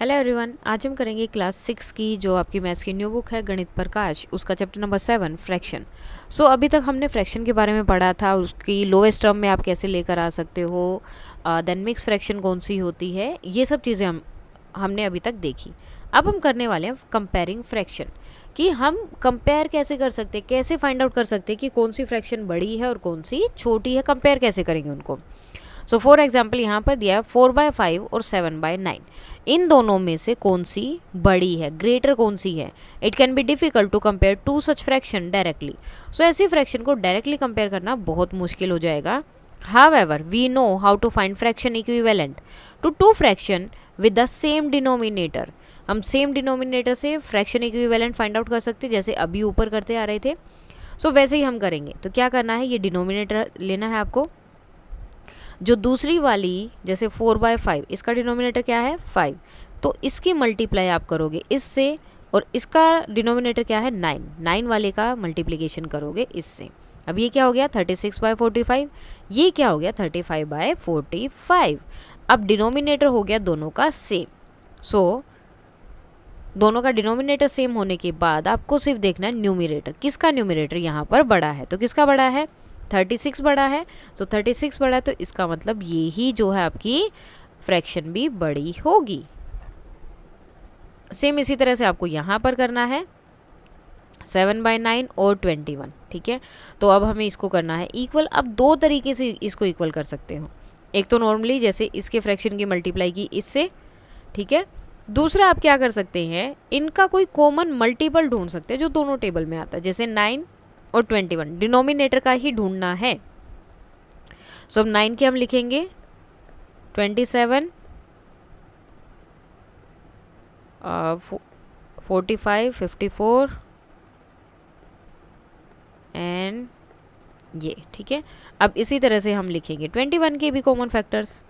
Hello everyone आज हम करेंगे क्लास सिक्स की जो आपकी मैथ्स की न्यू बुक है गणित प्रकाश उसका chapter number seven fraction so so, अभी तक हमने फ्रैक्शन के बारे में पढ़ा था उसकी लोएस्ट टर्म में आप कैसे लेकर आ सकते हो देन मिक्स फ्रैक्शन कौन सी होती है ये सब चीज़ें हम हमने अभी तक देखी अब हम करने वाले हैं कंपेयरिंग फ्रैक्शन कि हम कंपेयर कैसे कर सकते हैं कैसे फाइंड आउट कर सकते हैं कि कौन सी फ्रैक्शन बड़ी है और कौन सी छोटी है कंपेयर कैसे करेंगे उनको सो फॉर एग्जाम्पल यहाँ पर दिया है फोर बाय फाइव और सेवन बाय नाइन इन दोनों में से कौन सी बड़ी है ग्रेटर कौन सी है it can be difficult to compare two such fraction directly so ऐसी फ्रैक्शन को डायरेक्टली कंपेयर करना बहुत मुश्किल हो जाएगा however we know how to find fraction equivalent to two fraction with the same denominator हम सेम डिनोमिनेटर से fraction equivalent find out कर सकते जैसे अभी ऊपर करते आ रहे थे सो so, वैसे ही हम करेंगे तो क्या करना है ये डिनोमिनेटर लेना है आपको जो दूसरी वाली जैसे फोर बाय फाइव इसका डिनोमिनेटर क्या है फाइव तो इसकी मल्टीप्लाई आप करोगे इससे और इसका डिनोमिनेटर क्या है नाइन नाइन वाले का मल्टीप्लीकेशन करोगे इससे अब ये क्या हो गया thirty six by forty five ये क्या हो गया thirty five by forty five अब डिनोमिनेटर हो गया दोनों का सेम सो so, दोनों का डिनोमिनेटर सेम होने के बाद आपको सिर्फ देखना है न्यूमिनेटर किसका न्यूमिनेटर यहाँ पर बड़ा है तो किसका बड़ा है थर्टी सिक्स बड़ा है सो थर्टी सिक्स बड़ा है तो इसका मतलब ये ही जो है आपकी फ्रैक्शन भी बड़ी होगी सेम इसी तरह से आपको यहाँ पर करना है सेवन बाई नाइन और ट्वेंटी वन ठीक है तो अब हमें इसको करना है इक्वल अब दो तरीके से इसको इक्वल कर सकते हो एक तो नॉर्मली जैसे इसके फ्रैक्शन की मल्टीप्लाई की इससे ठीक है दूसरा आप क्या कर सकते हैं इनका कोई कॉमन मल्टीपल ढूंढ सकते हैं जो दोनों टेबल में आता है जैसे नाइन और ट्वेंटी वन डिनोमिनेटर का ही ढूंढना है सो अब नाइन के हम लिखेंगे twenty seven forty five fifty four and ये ठीक है अब इसी तरह से हम लिखेंगे ट्वेंटी वन के भी कॉमन फैक्टर्स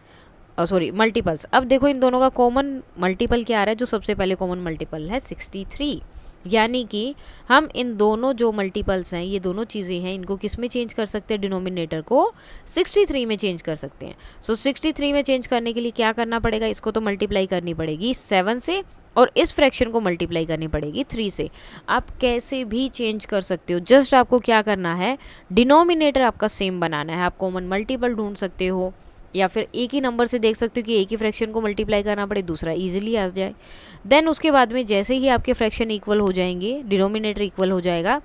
सॉरी मल्टीपल्स अब देखो इन दोनों का कॉमन मल्टीपल क्या आ रहा है जो सबसे पहले कॉमन मल्टीपल है सिक्सटी थ्री यानी कि हम इन दोनों जो मल्टीपल्स हैं ये दोनों चीज़ें हैं इनको किस में चेंज कर सकते हैं डिनोमिनेटर को 63 में चेंज कर सकते हैं सो so, 63 में चेंज करने के लिए क्या करना पड़ेगा इसको तो मल्टीप्लाई करनी पड़ेगी सेवन से और इस फ्रैक्शन को मल्टीप्लाई करनी पड़ेगी थ्री से आप कैसे भी चेंज कर सकते हो जस्ट आपको क्या करना है डिनोमिनेटर आपका सेम बनाना है आप कॉमन मल्टीपल ढूंढ सकते हो या फिर एक ही नंबर से देख सकते हो कि एक ही फ्रैक्शन को मल्टीप्लाई करना पड़े दूसरा ईजिली आ जाए देन उसके बाद में जैसे ही आपके फ्रैक्शन इक्वल हो जाएंगे डिनोमिनेटर इक्वल हो जाएगा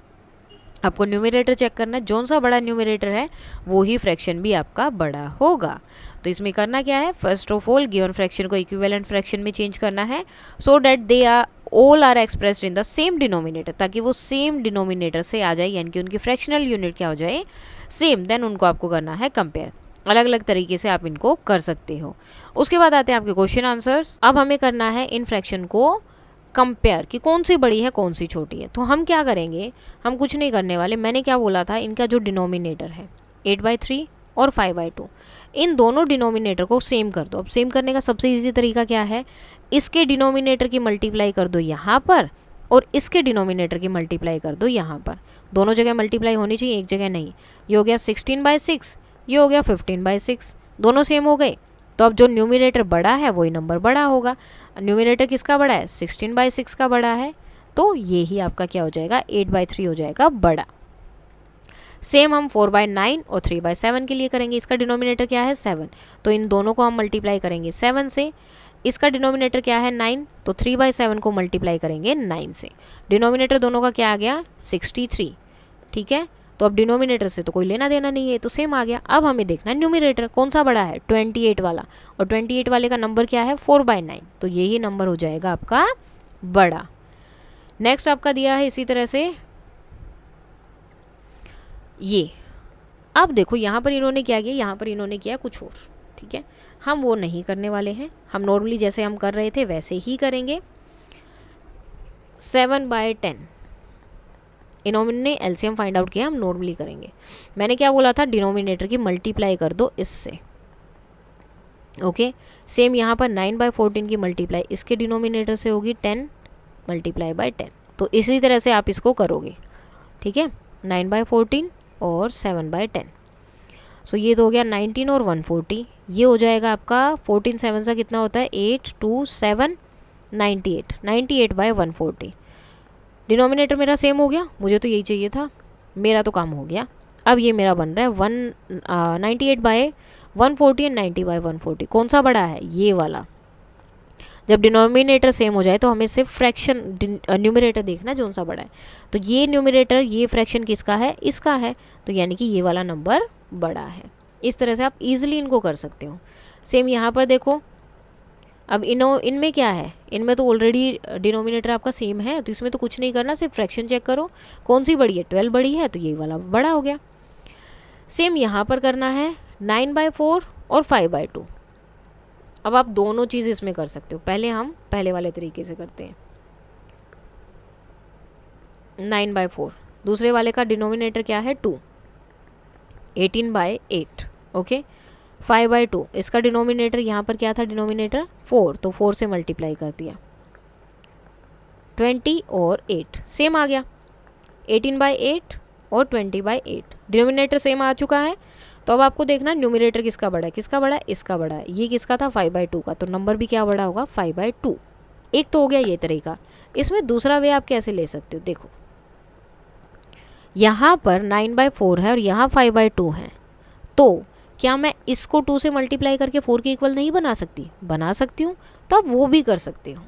आपको न्यूमिनेटर चेक करना है जौन सा बड़ा न्यूमिनेटर है वो ही फ्रैक्शन भी आपका बड़ा होगा तो इसमें करना क्या है first of all given fraction को इक्विवेलेंट फ्रैक्शन में चेंज करना है so that they are all are expressed in the same denominator ताकि वो सेम डिनोमिनेटर से आ जाए यानी कि उनकी फ्रैक्शनल यूनिट क्या हो जाए सेम देन उनको आपको करना है कंपेयर अलग अलग तरीके से आप इनको कर सकते हो उसके बाद आते हैं आपके क्वेश्चन आंसर्स अब हमें करना है इन फ्रैक्शन को कंपेयर कि कौन सी बड़ी है कौन सी छोटी है तो हम क्या करेंगे हम कुछ नहीं करने वाले मैंने क्या बोला था इनका जो डिनोमिनेटर है एट बाई थ्री और फाइव बाई टू इन दोनों डिनोमिनेटर को सेम कर दो अब सेम करने का सबसे ईजी तरीका क्या है इसके डिनोमिनेटर की मल्टीप्लाई कर दो यहाँ पर और इसके डिनोमिनेटर की मल्टीप्लाई कर दो यहाँ पर दोनों जगह मल्टीप्लाई होनी चाहिए एक जगह नहीं ये हो गया सिक्सटीन बाय सिक्स ये हो गया फिफ्टीन बाई सिक्स दोनों सेम हो गए तो अब जो न्यूमिनेटर बड़ा है वही नंबर बड़ा होगा न्यूमिनेटर किसका बड़ा है सिक्सटीन बाई सिक्स का बड़ा है तो ये ही आपका क्या हो जाएगा एट बाई थ्री हो जाएगा बड़ा सेम हम फोर बाय नाइन और थ्री बाय सेवन के लिए करेंगे इसका डिनोमिनेटर क्या है सेवन तो इन दोनों को हम मल्टीप्लाई करेंगे सेवन से इसका डिनोमिनेटर क्या है नाइन तो थ्री बाय सेवन को मल्टीप्लाई करेंगे नाइन से डिनोमिनेटर दोनों का क्या आ गया सिक्सटी थ्री ठीक है तो अब डिनोमिनेटर से तो कोई लेना देना नहीं है तो सेम आ गया अब हमें देखना है न्यूमिनेटर कौन सा बड़ा है ट्वेंटी एट वाला और ट्वेंटी एट वाले का नंबर क्या है फोर बाय नाइन तो यही नंबर हो जाएगा आपका बड़ा नेक्स्ट आपका दिया है इसी तरह से ये अब देखो यहाँ पर इन्होंने क्या किया यहाँ पर इन्होंने किया कुछ और ठीक है हम वो नहीं करने वाले हैं हम नॉर्मली जैसे हम कर रहे थे वैसे ही करेंगे सेवन बाय टेन इनोमिने एल्सियम एलसीएम फाइंड आउट किया हम नॉर्मली करेंगे मैंने क्या बोला था डिनोमिनेटर की मल्टीप्लाई कर दो इससे ओके सेम यहाँ पर नाइन बाई फोर्टीन की मल्टीप्लाई इसके डिनोमिनेटर से होगी टेन मल्टीप्लाई बाई टेन तो इसी तरह से आप इसको करोगे ठीक है नाइन बाई फोर्टीन और सेवन बाई टेन सो ये तो हो गया नाइनटीन और वन फोर्टी ये हो जाएगा आपका फोर्टीन सेवन सा कितना होता है eight two seven ninety eight ninety eight by one forty denominator मेरा सेम हो गया मुझे तो यही चाहिए था मेरा तो काम हो गया अब ये मेरा बन रहा है one ninety eight by one forty and ninety by one forty कौन सा बड़ा है ये वाला जब डिनोमिनेटर सेम हो जाए तो हमें सिर्फ फ्रैक्शन न्यूमिनेटर देखना जो सा बड़ा है तो ये न्यूमिनेटर ये फ्रैक्शन किसका है इसका है तो यानी कि ये वाला नंबर बड़ा है इस तरह से आप इजिली इनको कर सकते हो सेम यहाँ पर देखो अब इनो इनमें क्या है इनमें तो ऑलरेडी डिनोमिनेटर आपका सेम है तो इसमें तो कुछ नहीं करना सिर्फ फ्रैक्शन चेक करो कौन सी बड़ी है ट्वेल्व बड़ी है तो यही वाला बड़ा हो गया सेम यहाँ पर करना है नाइन बाई फोर और फाइव बाई टू अब आप दोनों चीज़ इसमें कर सकते हो पहले हम पहले वाले तरीके से करते हैं नाइन बाई फोर दूसरे वाले का डिनोमिनेटर क्या है two eighteen by eight okay five by two इसका डिनोमिनेटर यहाँ पर क्या था डिनोमिनेटर फोर तो फोर से मल्टीप्लाई कर दिया ट्वेंटी और एट सेम आ गया एटीन बाई एट और twenty by eight denominator same आ चुका है तो अब आपको देखना न्यूमिनेटर किसका बड़ा है किसका बड़ा है इसका बड़ा है ये किसका था फाइव बाई टू का तो नंबर भी क्या बड़ा होगा फाइव बाई टू एक तो हो गया ये तरीका इसमें दूसरा वे आप कैसे ले सकते हो देखो यहाँ पर नाइन बाई फोर है और यहाँ फाइव बाई टू है तो क्या मैं इसको टू से मल्टीप्लाई करके फोर के इक्वल नहीं बना सकती बना सकती हूँ तो आप वो भी कर सकते हो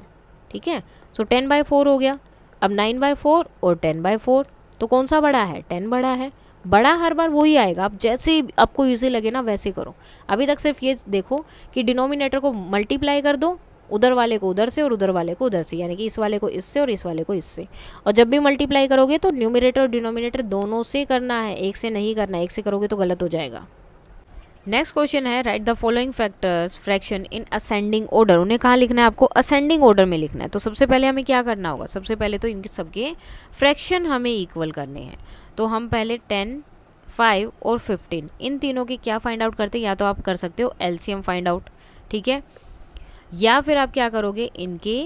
ठीक है सो टेन बाय फोर हो गया अब नाइन बाय फोर और टेन बाय फोर तो कौन सा बड़ा है टेन बड़ा है बड़ा हर बार वही आएगा आप जैसे आपको ईजी लगे ना वैसे करो अभी तक सिर्फ ये देखो कि डिनोमिनेटर को मल्टीप्लाई कर दो उधर वाले को उधर से और उधर वाले को उधर से यानी कि इस वाले को इससे और इस वाले को इससे और जब भी मल्टीप्लाई करोगे तो न्यूमिनेटर और डिनोमिनेटर दोनों से करना है एक से नहीं करना एक से करोगे तो गलत हो जाएगा नेक्स्ट क्वेश्चन है write the following factors fraction in ascending order उन्हें कहाँ लिखना है आपको असेंडिंग ऑर्डर में लिखना है तो सबसे पहले हमें क्या करना होगा सबसे पहले तो इनके सबके फ्रैक्शन हमें इक्वल करने हैं तो हम पहले टेन फाइव और फिफ्टीन इन तीनों के क्या फाइंड आउट करते हैं या तो आप कर सकते हो एलसीएम फाइंड आउट ठीक है या फिर आप क्या करोगे इनके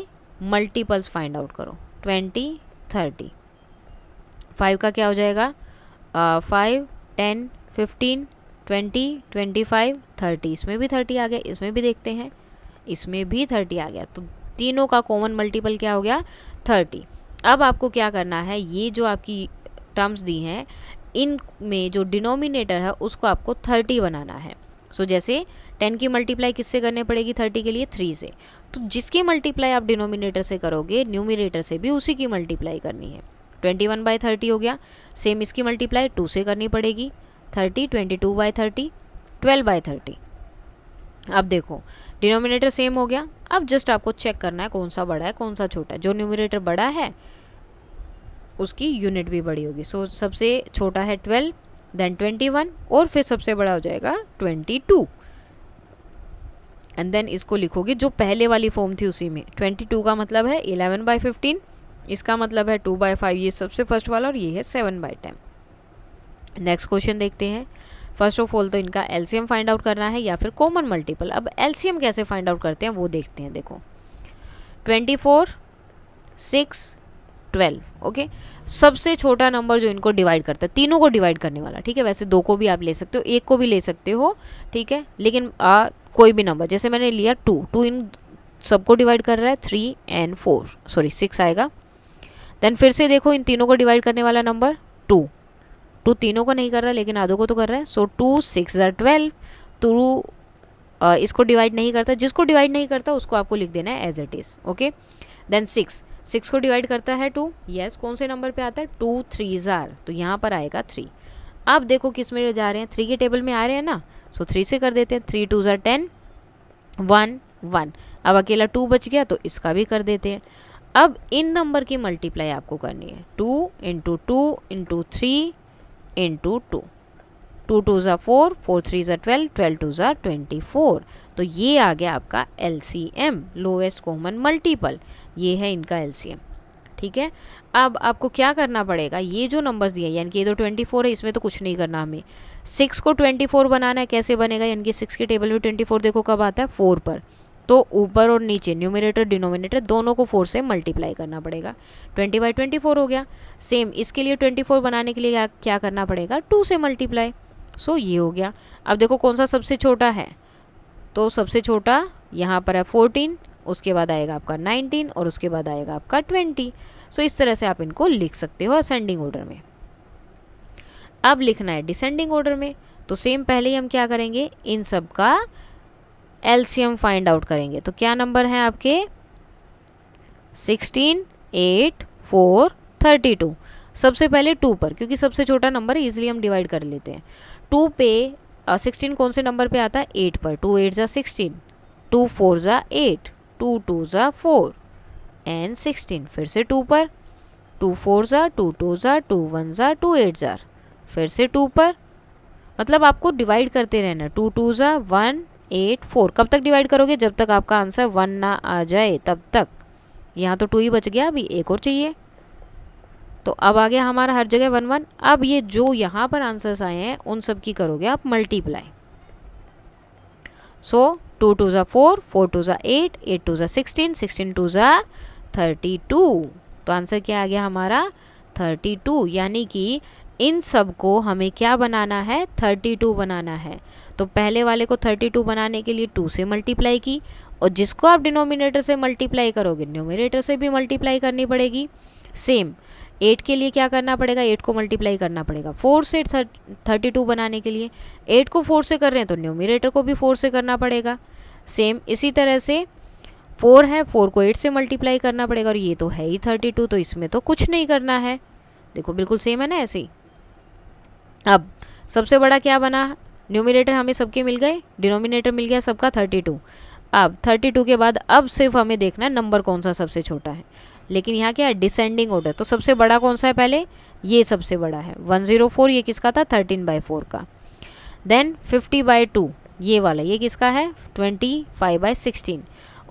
मल्टीपल्स फाइंड आउट करो ट्वेंटी थर्टी फाइव का क्या हो जाएगा five ten fifteen twenty twenty five thirty इसमें भी थर्टी आ गया इसमें भी देखते हैं इसमें भी थर्टी आ गया तो तीनों का कॉमन मल्टीपल क्या हो गया थर्टी अब आपको क्या करना है ये जो आपकी टर्म्स दी हैं इन में जो डिनोमिनेटर है उसको आपको थर्टी बनाना है सो so, जैसे टेन की मल्टीप्लाई किससे करने पड़ेगी थर्टी के लिए थ्री से तो जिसकी मल्टीप्लाई आप डिनोमिनेटर से करोगे न्यूमिनेटर से भी उसी की मल्टीप्लाई करनी है ट्वेंटी वन बाई थर्टी हो गया सेम इसकी मल्टीप्लाई टू से करनी पड़ेगी thirty twenty two by thirty twelve by thirty अब देखो डिनोमिनेटर सेम हो गया अब जस्ट आपको चेक करना है कौन सा बड़ा है कौन सा छोटा है जो न्यूमिनेटर बड़ा है उसकी यूनिट भी बड़ी होगी सो so, सबसे छोटा है ट्वेल्व देन ट्वेंटी वन और फिर सबसे बड़ा हो जाएगा ट्वेंटी टू एंड देन इसको लिखोगे जो पहले वाली फॉर्म थी उसी में ट्वेंटी टू का मतलब है इलेवन बाई फिफ्टीन इसका मतलब है टू बाई फाइव ये सबसे फर्स्ट वाला और ये है seven by ten next question देखते हैं फर्स्ट ऑफ ऑल तो इनका एलसीएम फाइंड आउट करना है या फिर कॉमन मल्टीपल अब एलसीएम कैसे फाइंड आउट करते हैं वो देखते हैं देखो twenty four six twelve okay सबसे छोटा नंबर जो इनको डिवाइड करता है तीनों को डिवाइड करने वाला ठीक है वैसे दो को भी आप ले सकते हो एक को भी ले सकते हो ठीक है लेकिन आ, कोई भी नंबर जैसे मैंने लिया टू टू इन सबको डिवाइड कर रहा है three and four sorry six आएगा देन फिर से देखो इन तीनों को डिवाइड करने वाला नंबर टू टू तीनों को नहीं कर रहा लेकिन आधों को तो कर रहा है सो टू सिक्स ज़ार ट्वेल्व टू इसको डिवाइड नहीं करता जिसको डिवाइड नहीं करता उसको आपको लिख देना है as it is okay then six six को डिवाइड करता है टू येस yes, कौन से नंबर पे आता है टू थ्री ज़ार तो यहाँ पर आएगा थ्री अब देखो किस में जा रहे हैं थ्री के टेबल में आ रहे हैं ना सो so, थ्री से कर देते हैं थ्री टू ज़ार टेन वन वन अब अकेला टू बच गया तो इसका भी कर देते हैं अब इन नंबर की मल्टीप्लाई आपको करनी है two into two into three in two two two ज़ा फोर फोर थ्री ज़ा ट्वेल्व ट्वेल्व टू ज़ा ट्वेंटी फोर तो ये आ गया आपका L C M lowest common multiple ये है इनका एल सी एम ठीक है अब आपको क्या करना पड़ेगा ये जो नंबर्स दिए यानी कि ये तो ट्वेंटी फोर है इसमें तो कुछ नहीं करना हमें सिक्स को ट्वेंटी फोर बनाना है कैसे बनेगा यानी कि सिक्स के टेबल में ट्वेंटी फोर देखो कब आता है फोर पर तो ऊपर और नीचे न्यूमिनेटर डिनोमिनेटर दोनों को फोर से मल्टीप्लाई करना पड़ेगा ट्वेंटी बाई ट्वेंटी फोर हो गया सेम इसके लिए ट्वेंटी फोर बनाने के लिए क्या करना पड़ेगा टू से मल्टीप्लाई सो ये हो गया अब देखो कौन सा सबसे छोटा है तो सबसे छोटा यहाँ पर है फोर्टीन उसके बाद आएगा आपका नाइनटीन और उसके बाद आएगा आपका ट्वेंटी सो इस तरह से आप इनको लिख सकते हो असेंडिंग ऑर्डर में अब लिखना है डिसेंडिंग ऑर्डर में तो सेम पहले ही हम क्या करेंगे इन सब का एलसीएम फाइंड आउट करेंगे तो क्या नंबर हैं आपके sixteen eight four thirty two सबसे पहले टू पर क्योंकि सबसे छोटा नंबर इजिली हम डिवाइड कर लेते हैं टू पे सिक्सटीन कौन से नंबर पे आता है एट पर टू एट ज़ा सिक्सटीन टू फोर ज़ा एट टू टू ज़ा फोर एंड सिक्सटीन फिर से टू पर टू फोर ज़ा टू टू ज़ा टू वन ज़ा टू एट ज़ार फिर से टू पर मतलब आपको डिवाइड करते रहना टू टू ज़ा वन एट फोर कब तक डिवाइड करोगे जब तक आपका आंसर वन ना आ जाए तब तक यहाँ तो टू ही बच गया अभी एक और चाहिए तो अब आ गया हमारा हर जगह वन वन अब ये जो यहाँ पर आंसर्स आए हैं उन सब की करोगे आप मल्टीप्लाई सो टू टू ज़ा फोर फोर टू ज़ा एट एट टू ज़ा सिक्सटीन सिक्सटीन टू ज़ा थर्टी टू तो आंसर क्या आ गया हमारा थर्टी टू यानी कि इन सब को हमें क्या बनाना है 32 बनाना है तो पहले वाले को 32 बनाने के लिए 2 से मल्टीप्लाई की और जिसको आप डिनोमिनेटर से मल्टीप्लाई करोगे डिनोमिनेटर से भी मल्टीप्लाई करनी पड़ेगी सेम एट के लिए क्या करना पड़ेगा एट को मल्टीप्लाई करना पड़ेगा फोर से थर्टी टू बनाने के लिए एट को फोर से कर रहे हैं तो न्यूमिनेटर को भी फोर से करना पड़ेगा सेम इसी तरह से फोर है फोर को एट से मल्टीप्लाई करना पड़ेगा और ये तो है ही थर्टी टू तो इसमें तो कुछ नहीं करना है देखो बिल्कुल सेम है ना ऐसे ही अब सबसे बड़ा क्या बना न्यूमिनेटर हमें सबके मिल गए डिनोमिनेटर मिल गया सबका थर्टी टू अब थर्टी टू के बाद अब सिर्फ हमें देखना है नंबर कौन सा सबसे छोटा है लेकिन यहाँ क्या है डिसेंडिंग ऑर्डर तो सबसे बड़ा कौन सा है पहले ये सबसे बड़ा है वन ज़ीरो फोर ये किसका था थर्टीन बाई फोर का देन फिफ्टी बाई टू ये वाला ये किसका है ट्वेंटी फाइव बाई सिक्सटीन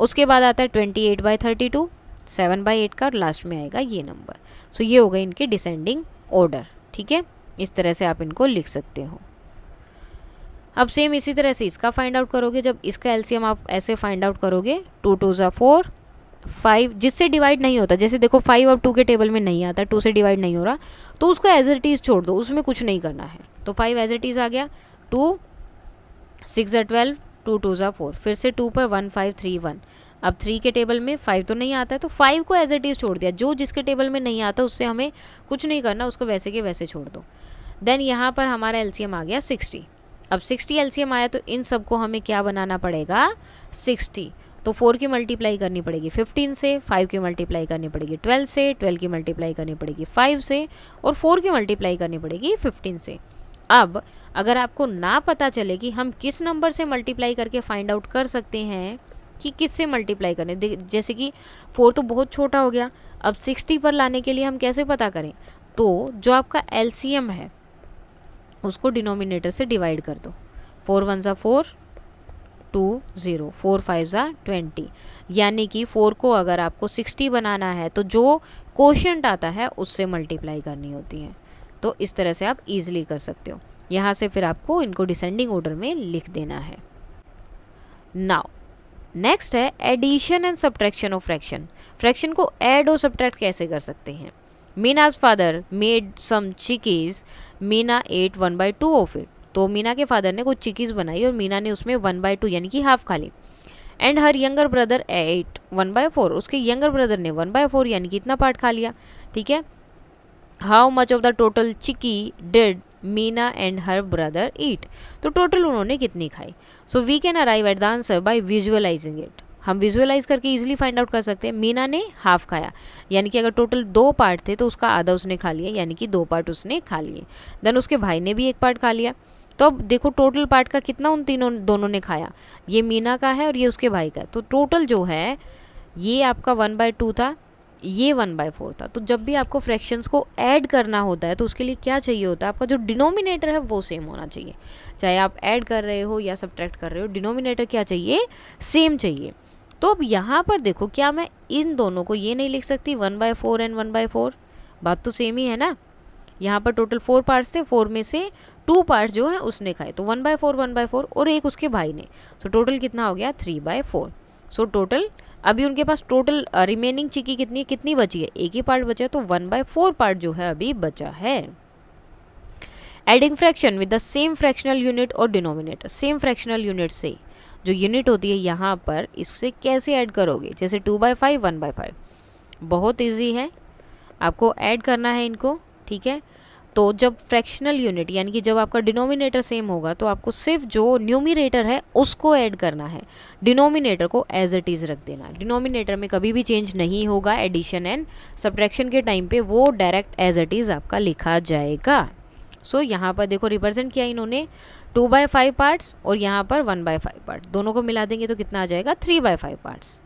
उसके बाद आता है twenty eight by thirty two seven by eight का और लास्ट में आएगा ये नंबर सो ये हो गए इनके डिसेंडिंग ऑर्डर ठीक है इस तरह से आप इनको लिख सकते हो अब सेम इसी तरह से इसका फाइंड आउट करोगे जब इसका एलसीएम आप ऐसे फाइंड आउट करोगे टू टू ज़ा फोर फाइव जिससे डिवाइड नहीं होता जैसे देखो फाइव अब टू के टेबल में नहीं आता टू से डिवाइड नहीं हो रहा तो उसको एज इट इज़ छोड़ दो उसमें कुछ नहीं करना है तो फाइव एज इट इज़ आ गया टू सिक्स ज़ा ट्वेल्व टू टू ज़ा फोर फिर से टू पर वन फाइव थ्री वन अब थ्री के टेबल में फाइव तो नहीं आता है तो फाइव को एज इट इज़ छोड़ दिया जो जिसके टेबल में नहीं आता उससे हमें कुछ नहीं करना उसको वैसे के वैसे छोड़ दो देन यहाँ पर हमारा एलसीएम आ गया सिक्सटी अब सिक्सटी एलसीएम आया तो इन सबको हमें क्या बनाना पड़ेगा सिक्सटी तो फोर की मल्टीप्लाई करनी पड़ेगी फिफ्टीन से फाइव की मल्टीप्लाई करनी पड़ेगी ट्वेल्व से ट्वेल्व की मल्टीप्लाई करनी पड़ेगी फाइव से और फोर की मल्टीप्लाई करनी पड़ेगी फिफ्टीन से अब अगर आपको ना पता चले कि हम किस नंबर से मल्टीप्लाई करके फाइंड आउट कर सकते हैं कि किस से मल्टीप्लाई करें जैसे कि फोर तो बहुत छोटा हो गया अब सिक्सटी पर लाने के लिए हम कैसे पता करें तो जो आपका एल है उसको डिनोमिनेटर से डिवाइड कर दो फोर वन ज़ा four two zero four five ज़ा ट्वेंटी यानी कि फोर को अगर आपको सिक्सटी बनाना है तो जो क्वेश्चन आता है उससे मल्टीप्लाई करनी होती है तो इस तरह से आप ईजिली कर सकते हो यहाँ से फिर आपको इनको डिसेंडिंग ऑर्डर में लिख देना है नाउ नेक्स्ट है addition and subtraction of fraction fraction को ऐड और सब्ट्रैक्ट कैसे कर सकते हैं Meena's father made some chikkis Meena ate one by two of it तो मीना के फादर ने कुछ चिकीज़ बनाई और मीना ने उसमें वन बाई टू यानी कि हाफ खा ली and her younger brother ate one by four उसके यंगर ब्रदर ने वन बाय फोर यानी कि इतना पार्ट खा लिया ठीक है how much of the total chikki did Meena and her brother eat तो टोटल उन्होंने कितनी खाई so we can arrive at the answer by visualizing it हम विजुअलाइज करके इजीली फाइंड आउट कर सकते हैं मीना ने हाफ खाया यानी कि अगर टोटल दो पार्ट थे तो उसका आधा उसने खा लिया यानी कि दो पार्ट उसने खा लिए देन उसके भाई ने भी एक पार्ट खा लिया तो अब देखो टोटल पार्ट का कितना उन तीनों दोनों ने खाया ये मीना का है और ये उसके भाई का तो टोटल जो है ये आपका वन बाय टू था ये वन बाय फोर था तो जब भी आपको फ्रैक्शंस को ऐड करना होता है तो उसके लिए क्या चाहिए होता है आपका जो डिनोमिनेटर है वो सेम होना चाहिए चाहे आप ऐड कर रहे हो या सब्ट्रैक्ट कर रहे हो डिनोमिनेटर क्या चाहिए सेम चाहिए तो अब यहाँ पर देखो क्या मैं इन दोनों को ये नहीं लिख सकती one by four and one by four बात तो सेम ही है ना यहाँ पर टोटल फोर पार्ट्स थे फोर में से टू पार्ट्स जो है उसने खाए तो one by four one by four और एक उसके भाई ने सो so, टोटल कितना हो गया three by four so total अभी उनके पास टोटल रिमेनिंग चिकी कितनी कितनी बची है एक ही पार्ट बचा है तो वन बाय फोर पार्ट जो है अभी बचा है adding fraction with the same fractional unit और डिनोमिनेटर सेम फ्रैक्शनल यूनिट से जो यूनिट होती है यहाँ पर इससे कैसे ऐड करोगे जैसे two by five one by five बहुत इजी है आपको ऐड करना है इनको ठीक है तो जब फ्रैक्शनल यूनिट यानी कि जब आपका डिनोमिनेटर सेम होगा तो आपको सिर्फ जो न्यूमिनेटर है उसको ऐड करना है डिनोमिनेटर को एज इट इज़ रख देना डिनोमिनेटर में कभी भी चेंज नहीं होगा एडिशन एंड सब्ट्रैक्शन के टाइम पे वो डायरेक्ट एज इट इज़ आपका लिखा जाएगा सो so, यहाँ पर देखो रिप्रेजेंट किया इन्होंने टू बाई फाइव पार्ट्स और यहाँ पर वन बाई फाइव पार्ट दोनों को मिला देंगे तो कितना आ जाएगा three by five parts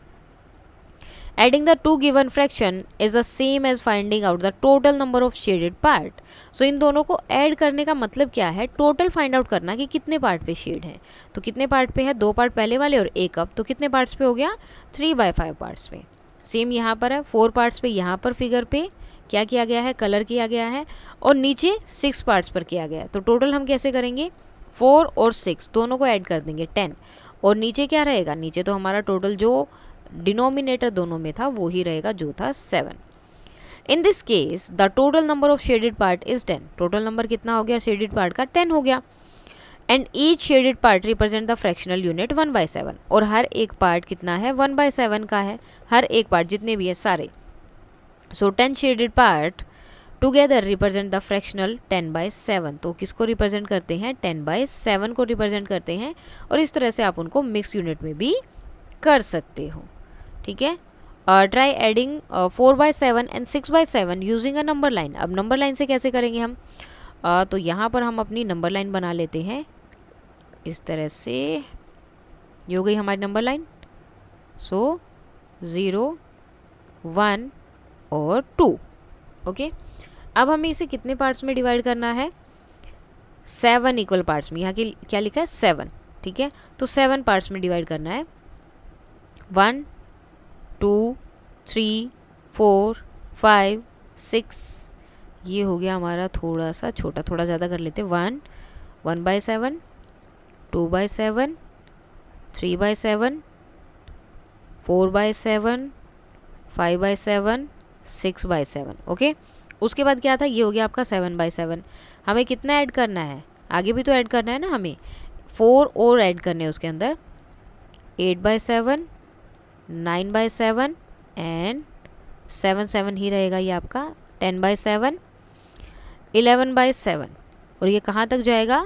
adding the two given fraction is the same as finding out the total number of shaded part so इन दोनों को ऐड करने का मतलब क्या है टोटल फाइंड आउट करना कि कितने पार्ट पे शेड है तो कितने पार्ट पे है दो पार्ट पहले वाले और एक अप तो कितने पार्ट्स पे हो गया थ्री बाय फाइव पार्ट्स पे सेम यहाँ पर है फोर पार्ट्स पे यहाँ पर फिगर पे क्या किया गया है कलर किया गया है और नीचे सिक्स पार्ट्स पर किया गया है तो टोटल हम कैसे करेंगे फोर और सिक्स दोनों को ऐड कर देंगे टेन और नीचे क्या रहेगा नीचे तो हमारा टोटल जो डिनोमिनेटर दोनों में था वो ही रहेगा जो था seven in this case the total number of shaded part is ten total number कितना हो गया शेडेड पार्ट का टेन हो गया and each shaded part represent the fractional unit one by seven और हर एक पार्ट कितना है वन बाय सेवन का है हर एक पार्ट जितने भी है सारे so ten shaded part together represent the fractional ten by seven तो किसको रिप्रेजेंट करते हैं टेन बाय सेवन को रिप्रेजेंट करते हैं और इस तरह से आप उनको मिक्स यूनिट में भी कर सकते हो ठीक है try adding four by seven and six by seven using a number line अब नंबर लाइन से कैसे करेंगे हम uh, तो यहाँ पर हम अपनी नंबर लाइन बना लेते हैं इस तरह से ये हो गई हमारी number line so zero one और टू ओके okay? अब हमें इसे कितने पार्ट्स में डिवाइड करना है सेवन इक्वल पार्ट्स में यहाँ की क्या लिखा है सेवन ठीक है तो सेवन पार्ट्स में डिवाइड करना है one two three four five six ये हो गया हमारा थोड़ा सा छोटा थोड़ा ज़्यादा कर लेते one one by seven two by seven three by seven four by seven five by seven six by seven okay उसके बाद क्या था ये हो गया आपका सेवन बाई सेवन हमें कितना ऐड करना है आगे भी तो ऐड करना है ना हमें फोर और ऐड करने हैं उसके अंदर eight by seven nine by seven and seven seven ही रहेगा ये आपका ten by seven eleven by seven और ये कहाँ तक जाएगा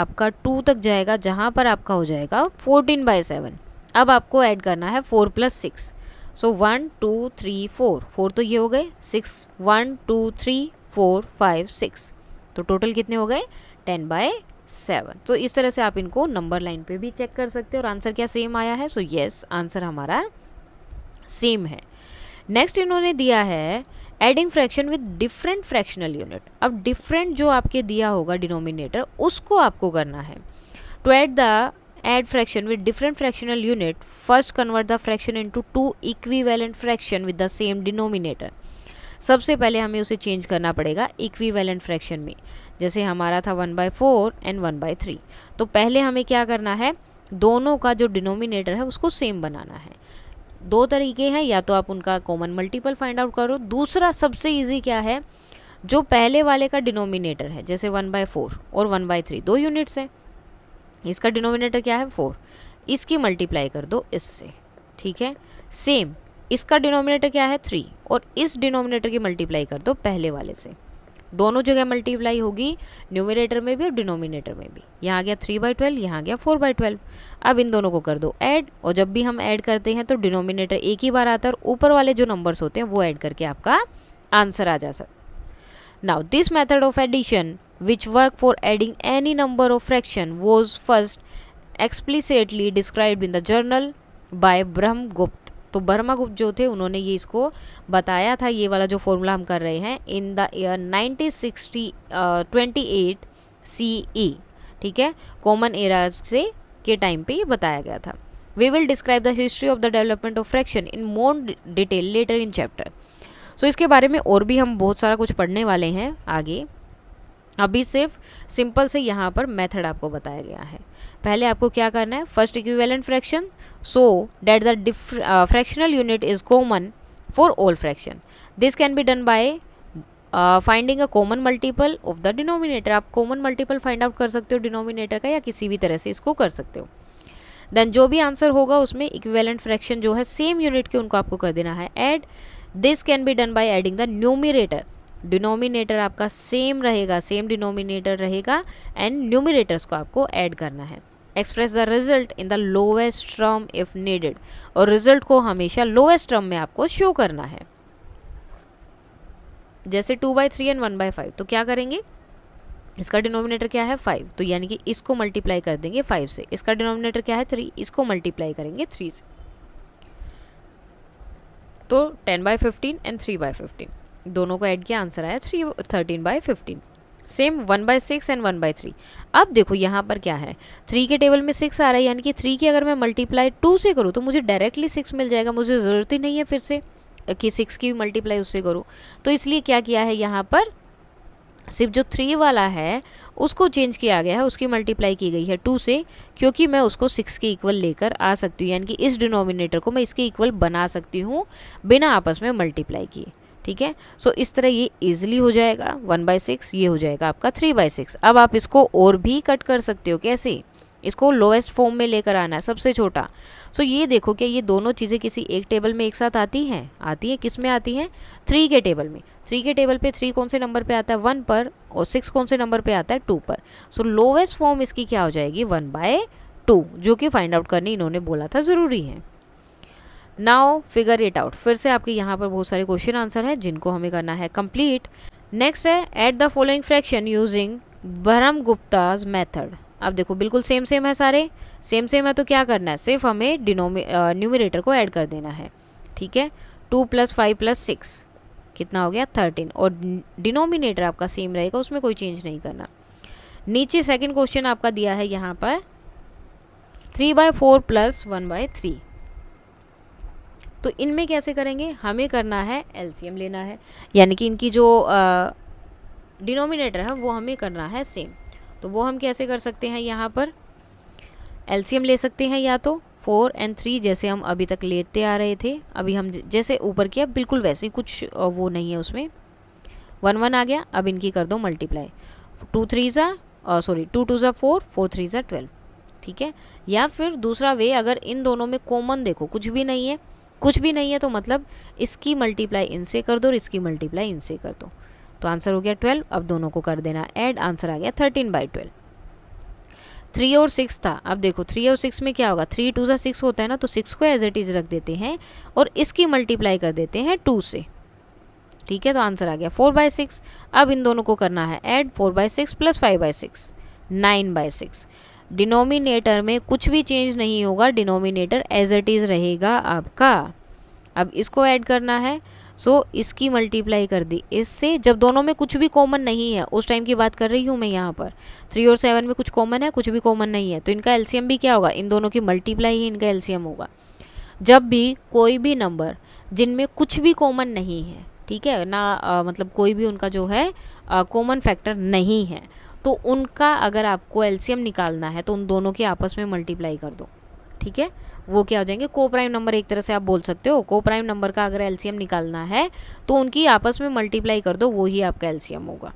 आपका टू तक जाएगा जहाँ पर आपका हो जाएगा फोर्टीन बाय सेवन अब आपको ऐड करना है four plus six so one two three four four तो ये हो गए six one two three four five six तो टोटल कितने हो गए टेन बाय सेवन तो इस तरह से आप इनको नंबर लाइन पे भी चेक कर सकते हो और आंसर क्या सेम आया है सो यस आंसर हमारा सेम है नेक्स्ट इन्होंने दिया है adding fraction with different fractional unit अब डिफरेंट जो आपके दिया होगा डिनोमिनेटर उसको आपको करना है to add the add fraction with different fractional unit, first convert the fraction into two equivalent fraction with the same denominator. सबसे पहले हमें उसे चेंज करना पड़ेगा इक्वीवेलेंट फ्रैक्शन में जैसे हमारा था one by four and one by three तो पहले हमें क्या करना है दोनों का जो डिनोमिनेटर है उसको सेम बनाना है दो तरीके हैं या तो आप उनका कॉमन मल्टीपल फाइंड आउट करो दूसरा सबसे ईजी क्या है जो पहले वाले का डिनोमिनेटर है जैसे वन बाय फोर और वन बाय थ्री दो यूनिट्स हैं इसका डिनोमिनेटर क्या है फोर इसकी मल्टीप्लाई कर दो इससे ठीक है सेम इसका डिनोमिनेटर क्या है थ्री और इस डिनोमिनेटर की मल्टीप्लाई कर दो पहले वाले से दोनों जगह मल्टीप्लाई होगी न्यूमिनेटर में भी और डिनोमिनेटर में भी यहाँ आ गया थ्री बाई ट्वेल्व यहाँ आ गया फोर बाई ट्वेल्व अब इन दोनों को कर दो ऐड और जब भी हम ऐड करते हैं तो डिनोमिनेटर एक ही बार आता है और ऊपर वाले जो नंबर्स होते हैं वो ऐड करके आपका आंसर आ जा सकता now this method of addition which work for adding any number of fraction was first explicitly described in the journal by Brahm Gupta. तो बर्मा गुप्त जो थे उन्होंने ये इसको बताया था ये वाला जो फॉर्मूला हम कर रहे हैं in the year nineteen sixty twenty eight C E ठीक है कॉमन एरा से के टाइम पे ये बताया गया था we will describe the history of the development of fraction in more detail later in chapter so इसके बारे में और भी हम बहुत सारा कुछ पढ़ने वाले हैं आगे अभी सिर्फ सिंपल से यहाँ पर मेथड आपको बताया गया है पहले आपको क्या करना है first equivalent fraction so that the fractional unit is common for all fraction this can be done by finding a common multiple of the denominator आप कॉमन मल्टीपल फाइंड आउट कर सकते हो डिनोमिनेटर का या किसी भी तरह से इसको कर सकते हो देन जो भी आंसर होगा उसमें इक्विवेलेंट फ्रैक्शन जो है सेम यूनिट के उनको आपको कर देना है add this can be done by adding the numerator denominator आपका सेम रहेगा सेम डिनोमिनेटर रहेगा एंड न्यूमिनेटर्स को आपको ऐड करना है express the result in the lowest term if needed और रिजल्ट को हमेशा लोवेस्ट टर्म में आपको शो करना है जैसे two by three and one by five तो क्या करेंगे इसका डिनोमिनेटर क्या है फाइव तो यानी कि इसको मल्टीप्लाई कर देंगे फाइव से इसका डिनोमिनेटर क्या है थ्री इसको मल्टीप्लाई करेंगे थ्री से तो ten by fifteen and three by fifteen दोनों को ऐड किया आंसर आया three thirteen by fifteen same one by six and one by three अब देखो यहाँ पर क्या है थ्री के टेबल में सिक्स आ रहा है यानी कि थ्री की अगर मैं मल्टीप्लाई टू से करूँ तो मुझे डायरेक्टली सिक्स मिल जाएगा मुझे ज़रूरत ही नहीं है फिर से कि सिक्स की भी मल्टीप्लाई उससे करूँ तो इसलिए क्या किया है यहाँ पर सिर्फ जो थ्री वाला है उसको चेंज किया गया है उसकी मल्टीप्लाई की गई है टू से क्योंकि मैं उसको सिक्स के इक्वल लेकर आ सकती हूँ यानी कि इस डिनोमिनेटर को मैं इसके इक्वल बना सकती हूँ बिना आपस में मल्टीप्लाई किए ठीक है सो इस तरह ये इजिली हो जाएगा वन बाई सिक्स ये हो जाएगा आपका थ्री बाई सिक्स अब आप इसको और भी कट कर सकते हो कैसे इसको लोएस्ट फॉर्म में लेकर आना है सबसे छोटा सो so, ये देखो कि ये दोनों चीज़ें किसी एक टेबल में एक साथ आती हैं आती हैं किस में आती हैं थ्री के टेबल में थ्री के टेबल पे थ्री कौन से नंबर पे आता है वन पर और सिक्स कौन से नंबर पे आता है टू पर सो लोएस्ट फॉर्म इसकी क्या हो जाएगी वन बाय टू जो कि फाइंड आउट करनी इन्होंने बोला था ज़रूरी है नाउ फिगर इट आउट फिर से आपके यहाँ पर बहुत सारे क्वेश्चन आंसर है जिनको हमें करना है कंप्लीट नेक्स्ट है add the following fraction using Brahmagupta's method अब देखो बिल्कुल सेम सेम है सारे सेम सेम है तो क्या करना है सिर्फ हमें डिनोमी न्यूमिनेटर को ऐड कर देना है ठीक है two plus five plus six कितना हो गया थर्टीन और डिनोमिनेटर आपका सेम रहेगा उसमें कोई चेंज नहीं करना नीचे सेकेंड क्वेश्चन आपका दिया है यहाँ पर three by four plus one by three तो इनमें कैसे करेंगे हमें करना है एल लेना है यानी कि इनकी जो डिनोमिनेटर है वो हमें करना है सेम तो वो हम कैसे कर सकते हैं यहाँ पर एल ले सकते हैं या तो फोर एंड थ्री जैसे हम अभी तक लेते आ रहे थे अभी हम जैसे ऊपर किया बिल्कुल वैसे ही कुछ वो नहीं है उसमें वन वन आ गया अब इनकी कर दो मल्टीप्लाई टू थ्री ज़ा सॉरी टू टू ज़ा फोर फोर थ्री ज़ा ट्वेल्व ठीक है या फिर दूसरा वे अगर इन दोनों में कॉमन देखो कुछ भी नहीं है कुछ भी नहीं है तो मतलब इसकी मल्टीप्लाई इनसे कर दो और इसकी मल्टीप्लाई इनसे कर दो तो आंसर हो गया ट्वेल्व अब दोनों को कर देना एड आंसर आ गया थर्टीन बाई ट्वेल्व थ्री और सिक्स था अब देखो थ्री और सिक्स में क्या होगा थ्री टू सा सिक्स होता है ना तो सिक्स को एज इट इज़ रख देते हैं और इसकी मल्टीप्लाई कर देते हैं टू से ठीक है तो आंसर आ गया फोर बाय सिक्स अब इन दोनों को करना है add four by six plus five by six nine by six denominator में कुछ भी चेंज नहीं होगा डिनोमिनेटर एज इट इज़ रहेगा आपका अब इसको ऐड करना है सो so, इसकी मल्टीप्लाई कर दी इससे जब दोनों में कुछ भी कॉमन नहीं है उस टाइम की बात कर रही हूँ मैं यहाँ पर थ्री और सेवन में कुछ कॉमन है कुछ भी कॉमन नहीं है तो इनका एलसीएम भी क्या होगा इन दोनों की मल्टीप्लाई ही इनका एलसीएम होगा जब भी कोई भी नंबर जिनमें कुछ भी कॉमन नहीं है ठीक है ना आ, मतलब कोई भी उनका जो है कॉमन फैक्टर नहीं है तो उनका अगर आपको एलसीएम निकालना है तो उन दोनों के आपस में मल्टीप्लाई कर दो ठीक है वो क्या हो जाएंगे को प्राइम नंबर एक तरह से आप बोल सकते हो को प्राइम नंबर का अगर एलसीएम निकालना है तो उनकी आपस में मल्टीप्लाई कर दो वो ही आपका एलसीएम होगा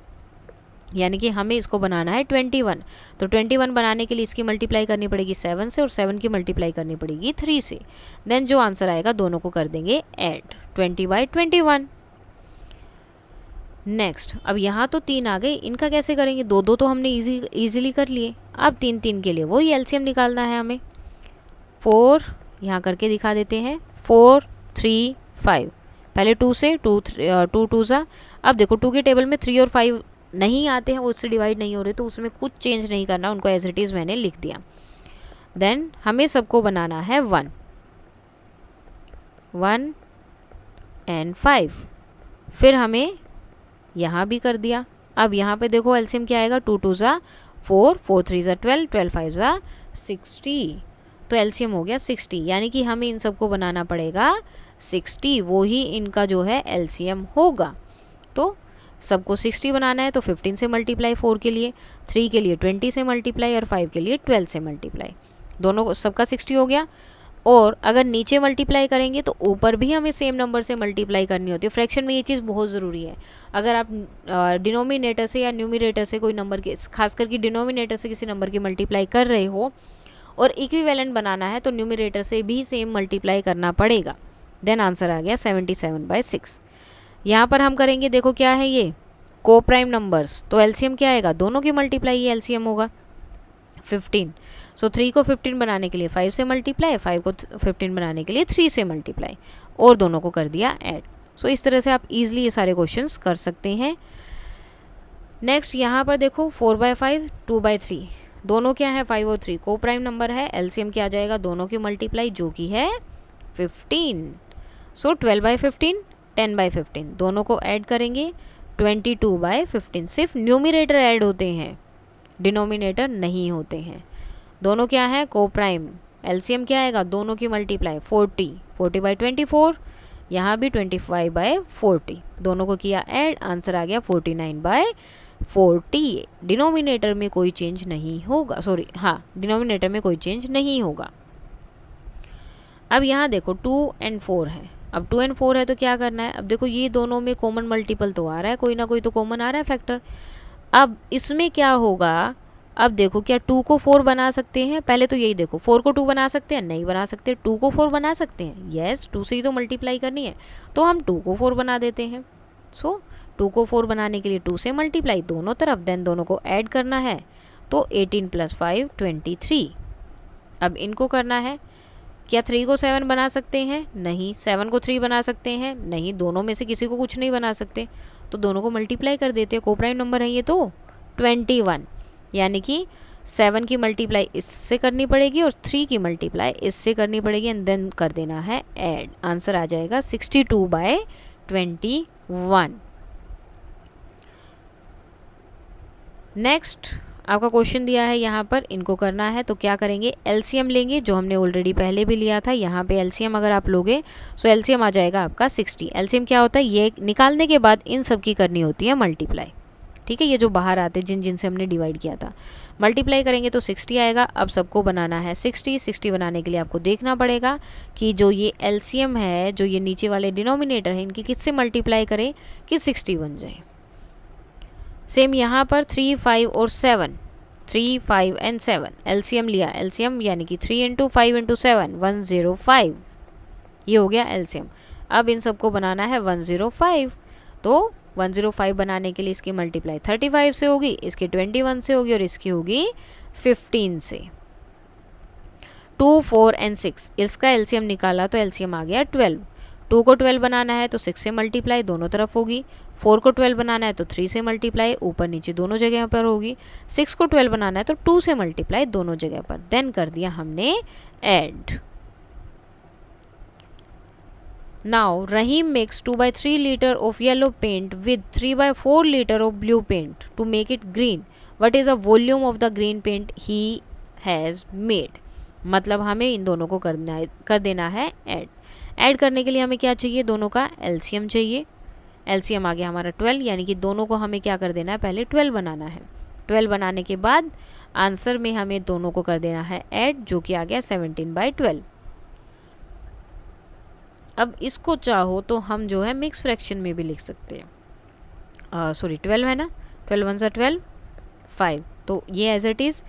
यानी कि हमें इसको बनाना है ट्वेंटी वन तो ट्वेंटी वन बनाने के लिए इसकी मल्टीप्लाई करनी पड़ेगी सेवन से और सेवन की मल्टीप्लाई करनी पड़ेगी थ्री से देन जो आंसर आएगा दोनों को कर देंगे add twenty by twenty one next अब यहाँ तो तीन आ गए इनका कैसे करेंगे दो दो तो हमने इजी इजीली कर लिए अब तीन तीन के लिए वही एलसीएम निकालना है हमें फोर यहाँ करके दिखा देते हैं फोर थ्री फाइव पहले टू से टू टू टू सा अब देखो टू के टेबल में थ्री और फाइव नहीं आते हैं वो उससे डिवाइड नहीं हो रहे तो उसमें कुछ चेंज नहीं करना उनको एज इट इज़ मैंने लिख दिया देन हमें सबको बनाना है वन वन एंड फाइव फिर हमें यहाँ भी कर दिया अब यहाँ पे देखो एल्सीम क्या आएगा टू टू ज़ा फोर फोर थ्री ज़ा ट्वेल्व ट्वेल्व फाइव ज़ा सिक्सटी तो एल्सीम हो गया सिक्सटी यानी कि हमें इन सबको बनाना पड़ेगा सिक्सटी वो ही इनका जो है एल्सीम होगा तो सबको सिक्सटी बनाना है तो फिफ्टीन से मल्टीप्लाई फोर के लिए थ्री के लिए ट्वेंटी से मल्टीप्लाई और फाइव के लिए ट्वेल्व से मल्टीप्लाई दोनों सबका सिक्सटी हो गया और अगर नीचे मल्टीप्लाई करेंगे तो ऊपर भी हमें सेम नंबर से मल्टीप्लाई करनी होती है फ्रैक्शन में ये चीज़ बहुत ज़रूरी है अगर आप डिनोमिनेटर से या न्यूमिनेटर से कोई नंबर के खास करके डिनोमिनेटर से किसी नंबर की मल्टीप्लाई कर रहे हो और इक्विवेलेंट बनाना है तो न्यूमिनेटर से भी सेम मल्टीप्लाई करना पड़ेगा देन आंसर आ गया सेवेंटी सेवन बाई सिक्स यहाँ पर हम करेंगे देखो क्या है ये को प्राइम नंबर्स तो एलसीएम क्या आएगा दोनों की मल्टीप्लाई ये एलसीएम होगा फिफ्टीन सो थ्री को फिफ्टीन बनाने के लिए फाइव से मल्टीप्लाई फाइव को फिफ्टीन बनाने के लिए थ्री से मल्टीप्लाई और दोनों को कर दिया एड सो so, इस तरह से आप ईजिली ये सारे क्वेश्चन कर सकते हैं नेक्स्ट यहाँ पर देखो four by five two by three दोनों क्या है फाइव और थ्री को प्राइम नंबर है एलसीएम क्या आ जाएगा दोनों की मल्टीप्लाई जो कि है fifteen so twelve by fifteen ten by fifteen दोनों को ऐड करेंगे ट्वेंटी टू बाई फिफ्टीन सिर्फ न्यूमिनेटर ऐड होते हैं डिनोमिनेटर नहीं होते हैं दोनों क्या है को प्राइम एलसीएम क्या आएगा दोनों की multiply forty forty by twenty four यहाँ भी ट्वेंटी फाइव बाय फोर्टी दोनों को किया ऐड आंसर आ गया forty nine by forty denominator में कोई चेंज नहीं होगा सॉरी हाँ डिनोमिनेटर में कोई चेंज नहीं होगा अब यहाँ देखो टू एंड फोर है अब टू एंड फोर है तो क्या करना है अब देखो ये दोनों में कॉमन मल्टीपल तो आ रहा है कोई ना कोई तो कॉमन आ रहा है फैक्टर अब इसमें क्या होगा अब देखो क्या टू को फोर बना सकते हैं पहले तो यही देखो फोर को टू बना सकते हैं नहीं बना सकते टू को फोर बना सकते हैं येस टू से ही तो मल्टीप्लाई करनी है तो हम टू को फोर बना देते हैं सो so, टू को फोर बनाने के लिए टू से मल्टीप्लाई दोनों तरफ देन दोनों को ऐड करना है तो eighteen plus five twenty three अब इनको करना है क्या थ्री को सेवन बना सकते हैं नहीं सेवन को थ्री बना सकते हैं नहीं दोनों में से किसी को कुछ नहीं बना सकते तो दोनों को मल्टीप्लाई कर देते हैं प्राइम नंबर है ये तो ट्वेंटी वन यानी कि सेवन की मल्टीप्लाई इससे करनी पड़ेगी और थ्री की मल्टीप्लाई इससे करनी पड़ेगी एंड देन कर देना है एड आंसर आ जाएगा sixty two by twenty one next आपका क्वेश्चन दिया है यहाँ पर इनको करना है तो क्या करेंगे एलसीएम लेंगे जो हमने ऑलरेडी पहले भी लिया था यहाँ पे एलसीएम अगर आप लोगे सो एलसीएम आ जाएगा आपका सिक्सटी एलसीएम क्या होता है ये निकालने के बाद इन सब की करनी होती है मल्टीप्लाई ठीक है ये जो बाहर आते जिन जिन से हमने डिवाइड किया था मल्टीप्लाई करेंगे तो सिक्सटी आएगा अब सबको बनाना है सिक्सटी सिक्सटी बनाने के लिए आपको देखना पड़ेगा कि जो ये एल है जो ये नीचे वाले डिनोमिनेटर हैं इनकी किससे मल्टीप्लाई करें कि सिक्सटी बन जाए सेम यहाँ पर थ्री फाइव और seven three five and seven LCM लिया एलसीएम यानी कि three into five into seven one zero five ये हो गया एलसीएम अब इन सबको बनाना है वन ज़ीरो फाइव तो 105 बनाने के लिए इसकी मल्टीप्लाई 35 से होगी इसकी 21 से होगी और इसकी होगी 15 से टू फोर एंड सिक्स इसका एलसीएम निकाला तो एलसीएम आ गया ट्वेल्व टू को ट्वेल्व बनाना है तो सिक्स से मल्टीप्लाई दोनों तरफ होगी फोर को ट्वेल्व बनाना है तो थ्री से मल्टीप्लाई ऊपर नीचे दोनों जगह पर होगी सिक्स को ट्वेल्व बनाना है तो टू से मल्टीप्लाई दोनों जगह पर देन कर दिया हमने add Now Rahim makes 2 by 3 liter of yellow paint with 3 by 4 liter of blue paint to make it green. What is the volume of the green paint he has made? मतलब हमें इन दोनों को करना कर देना है ऐड ऐड करने के लिए हमें क्या चाहिए दोनों का एलसीएम चाहिए एलसीएम आ गया हमारा 12 यानी कि दोनों को हमें क्या कर देना है पहले 12 बनाना है 12 बनाने के बाद आंसर में हमें दोनों को कर देना है ऐड जो कि आ गया 17 बाई ट्वेल्व अब इसको चाहो तो हम जो है मिक्स फ्रैक्शन में भी लिख सकते हैं सॉरी ट्वेल्व है ना ट्वेल्व वन सा ट्वेल्व फाइव तो ये एज इट इज़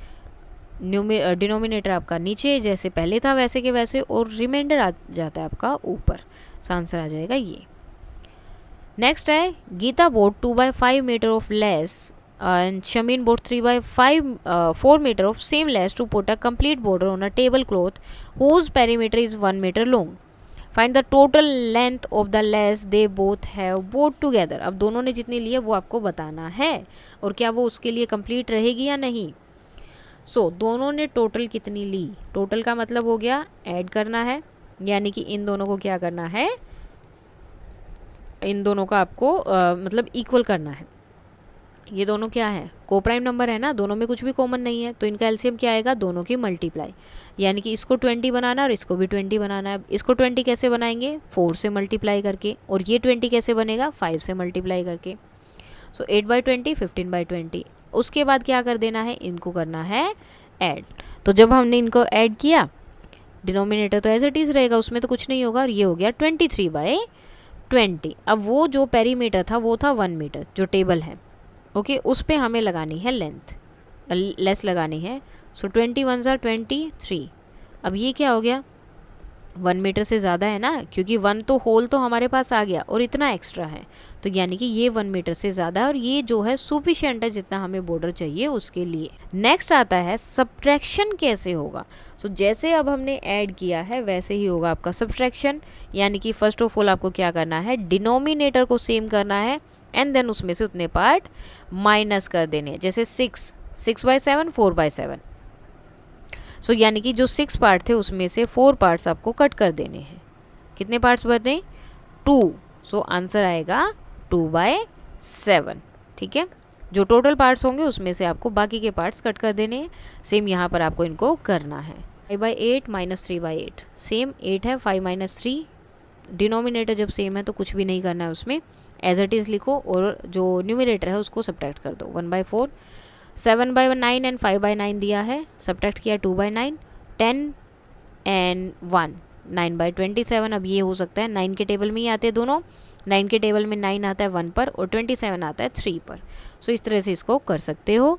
न्यूमे डिनोमिनेटर आपका नीचे जैसे पहले था वैसे के वैसे और रिमाइंडर आ जाता है आपका ऊपर सो आंसर आ जाएगा ये नेक्स्ट है Geeta bought two by five metre of lace and Shamim bought three by five four metre of same lace to put a complete border on a table cloth whose perimeter is one metre long find the total length of the lace they both have both together अब दोनों ने जितनी ली है वो आपको बताना है और क्या वो उसके लिए कंप्लीट रहेगी या नहीं सो so, दोनों ने टोटल कितनी ली टोटल का मतलब हो गया ऐड करना है यानी कि इन दोनों को क्या करना है इन दोनों का आपको आ, मतलब इक्वल करना है ये दोनों क्या है को प्राइम नंबर है ना दोनों में कुछ भी कॉमन नहीं है तो इनका एल्सियम क्या आएगा दोनों की मल्टीप्लाई यानी कि इसको ट्वेंटी बनाना और इसको भी ट्वेंटी बनाना है इसको ट्वेंटी कैसे बनाएंगे फोर से मल्टीप्लाई करके और ये ट्वेंटी कैसे बनेगा फाइव से मल्टीप्लाई करके so eight by twenty fifteen by twenty उसके बाद क्या कर देना है इनको करना है ऐड तो जब हमने इनको ऐड किया डिनोमिनेटर तो एज इट इज़ रहेगा उसमें तो कुछ नहीं होगा और ये हो गया ट्वेंटी थ्री बाई ट्वेंटी अब वो जो पेरीमीटर था वो था वन मीटर जो टेबल है ओके उस पर हमें लगानी है लेंथ लेस लगानी है सो ट्वेंटी वन ज़ार ट्वेंटी थ्री अब ये क्या हो गया वन मीटर से ज़्यादा है ना क्योंकि वन तो होल तो हमारे पास आ गया और इतना एक्स्ट्रा है तो यानी कि ये वन मीटर से ज़्यादा है और ये जो है सुफिशेंट है जितना हमें बॉर्डर चाहिए उसके लिए नेक्स्ट आता है सब्ट्रैक्शन कैसे होगा सो so, जैसे अब हमने ऐड किया है वैसे ही होगा आपका सब्ट्रैक्शन यानी कि फ़र्स्ट ऑफ ऑल आपको क्या करना है डिनोमिनेटर को सेम करना है एंड देन उसमें से उतने पार्ट माइनस कर देने हैं जैसे six six by seven four by seven so यानी कि जो सिक्स पार्ट थे उसमें से फोर पार्ट्स आपको कट कर देने हैं कितने पार्ट्स बने टू सो आंसर आएगा टू बाय सेवन ठीक है जो टोटल पार्ट्स होंगे उसमें से आपको बाकी के पार्ट्स कट कर देने हैं सेम यहाँ पर आपको इनको करना है five by eight minus three by eight same eight है फाइव माइनस थ्री डिनोमिनेटर जब सेम है तो कुछ भी नहीं करना है उसमें एज इट इज़ लिखो और जो न्यूमिनेटर है उसको सब्ट्रैक्ट कर दो one by four seven by nine and five by nine दिया है सब्ट्रैक्ट किया two by nine ten and one nine by twenty seven अब ये हो सकता है नाइन के टेबल में ही आते हैं दोनों नाइन के टेबल में नाइन आता है वन पर और ट्वेंटी सेवन आता है थ्री पर सो so, इस तरह से इसको कर सकते हो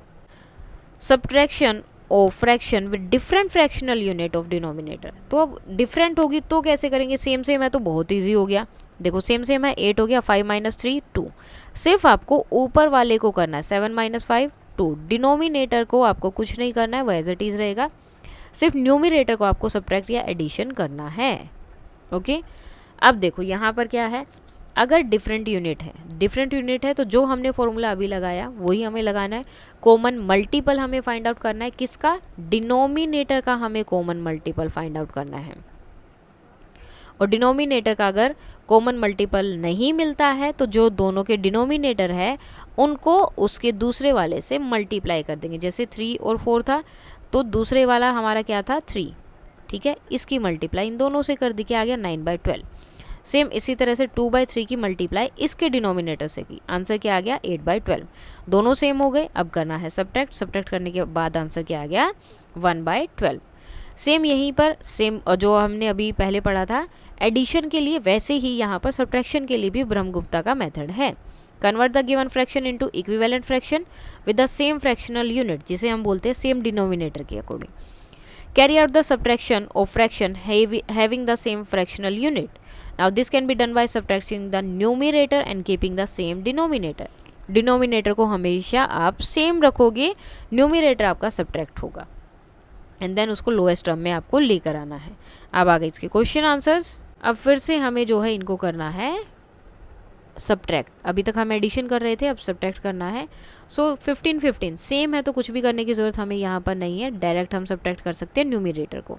सब्ट्रैक्शन और fraction with different fractional unit of denominator तो अब डिफरेंट होगी तो कैसे करेंगे सेम सेम है तो बहुत ईजी हो गया देखो सेम सेम है एट हो गया फाइव माइनस थ्री टू सिर्फ आपको ऊपर वाले को करना है seven minus five two denominator को आपको कुछ नहीं करना है वो एज इट इज़ रहेगा सिर्फ न्यूमिनेटर को आपको सब्ट्रैक्ट या एडिशन करना है ओके अब देखो यहाँ पर क्या है अगर डिफरेंट यूनिट है डिफरेंट यूनिट है तो जो हमने फॉर्मूला अभी लगाया वही हमें लगाना है कॉमन मल्टीपल हमें फाइंड आउट करना है किसका डिनोमिनेटर का हमें कॉमन मल्टीपल फाइंड आउट करना है और डिनोमिनेटर का अगर कॉमन मल्टीपल नहीं मिलता है तो जो दोनों के डिनोमिनेटर है उनको उसके दूसरे वाले से मल्टीप्लाई कर देंगे जैसे थ्री और फोर था तो दूसरे वाला हमारा क्या था थ्री ठीक है इसकी मल्टीप्लाई इन दोनों से कर दी आ गया नाइन बाई ट्वेल्व सेम इसी तरह से टू बाई थ्री की मल्टीप्लाई इसके डिनोमिनेटर से की आंसर क्या आ गया एट बाई ट्वेल्व दोनों सेम हो गए अब करना है सब्ट्रैक्ट सब्ट्रैक्ट करने के बाद आंसर क्या आ गया वन बाई ट्वेल्व सेम यहीं पर सेम जो हमने अभी पहले पढ़ा था एडिशन के लिए वैसे ही यहाँ पर सब्ट्रैक्शन के लिए भी ब्रह्मगुप्ता का मेथड है convert the given fraction into equivalent fraction with the same fractional unit जिसे हम बोलते हैं सेम डिनोमिनेटर के according carry out the subtraction of fraction having the same fractional unit now this can be done by subtracting the numerator and keeping the same denominator denominator को हमेशा आप same रखोगे numerator आपका subtract होगा and then उसको lowest term में आपको लेकर आना है अब आगे इसके क्वेश्चन आंसर्स अब फिर से हमें जो है इनको करना है सब्ट्रैक्ट अभी तक हम एडिशन कर रहे थे अब सब्ट्रैक्ट करना है सो फिफ्टीन फिफ्टीन सेम है तो कुछ भी करने की ज़रूरत हमें यहाँ पर नहीं है डायरेक्ट हम सब्ट्रैक्ट कर सकते हैं न्यूमिरेटर को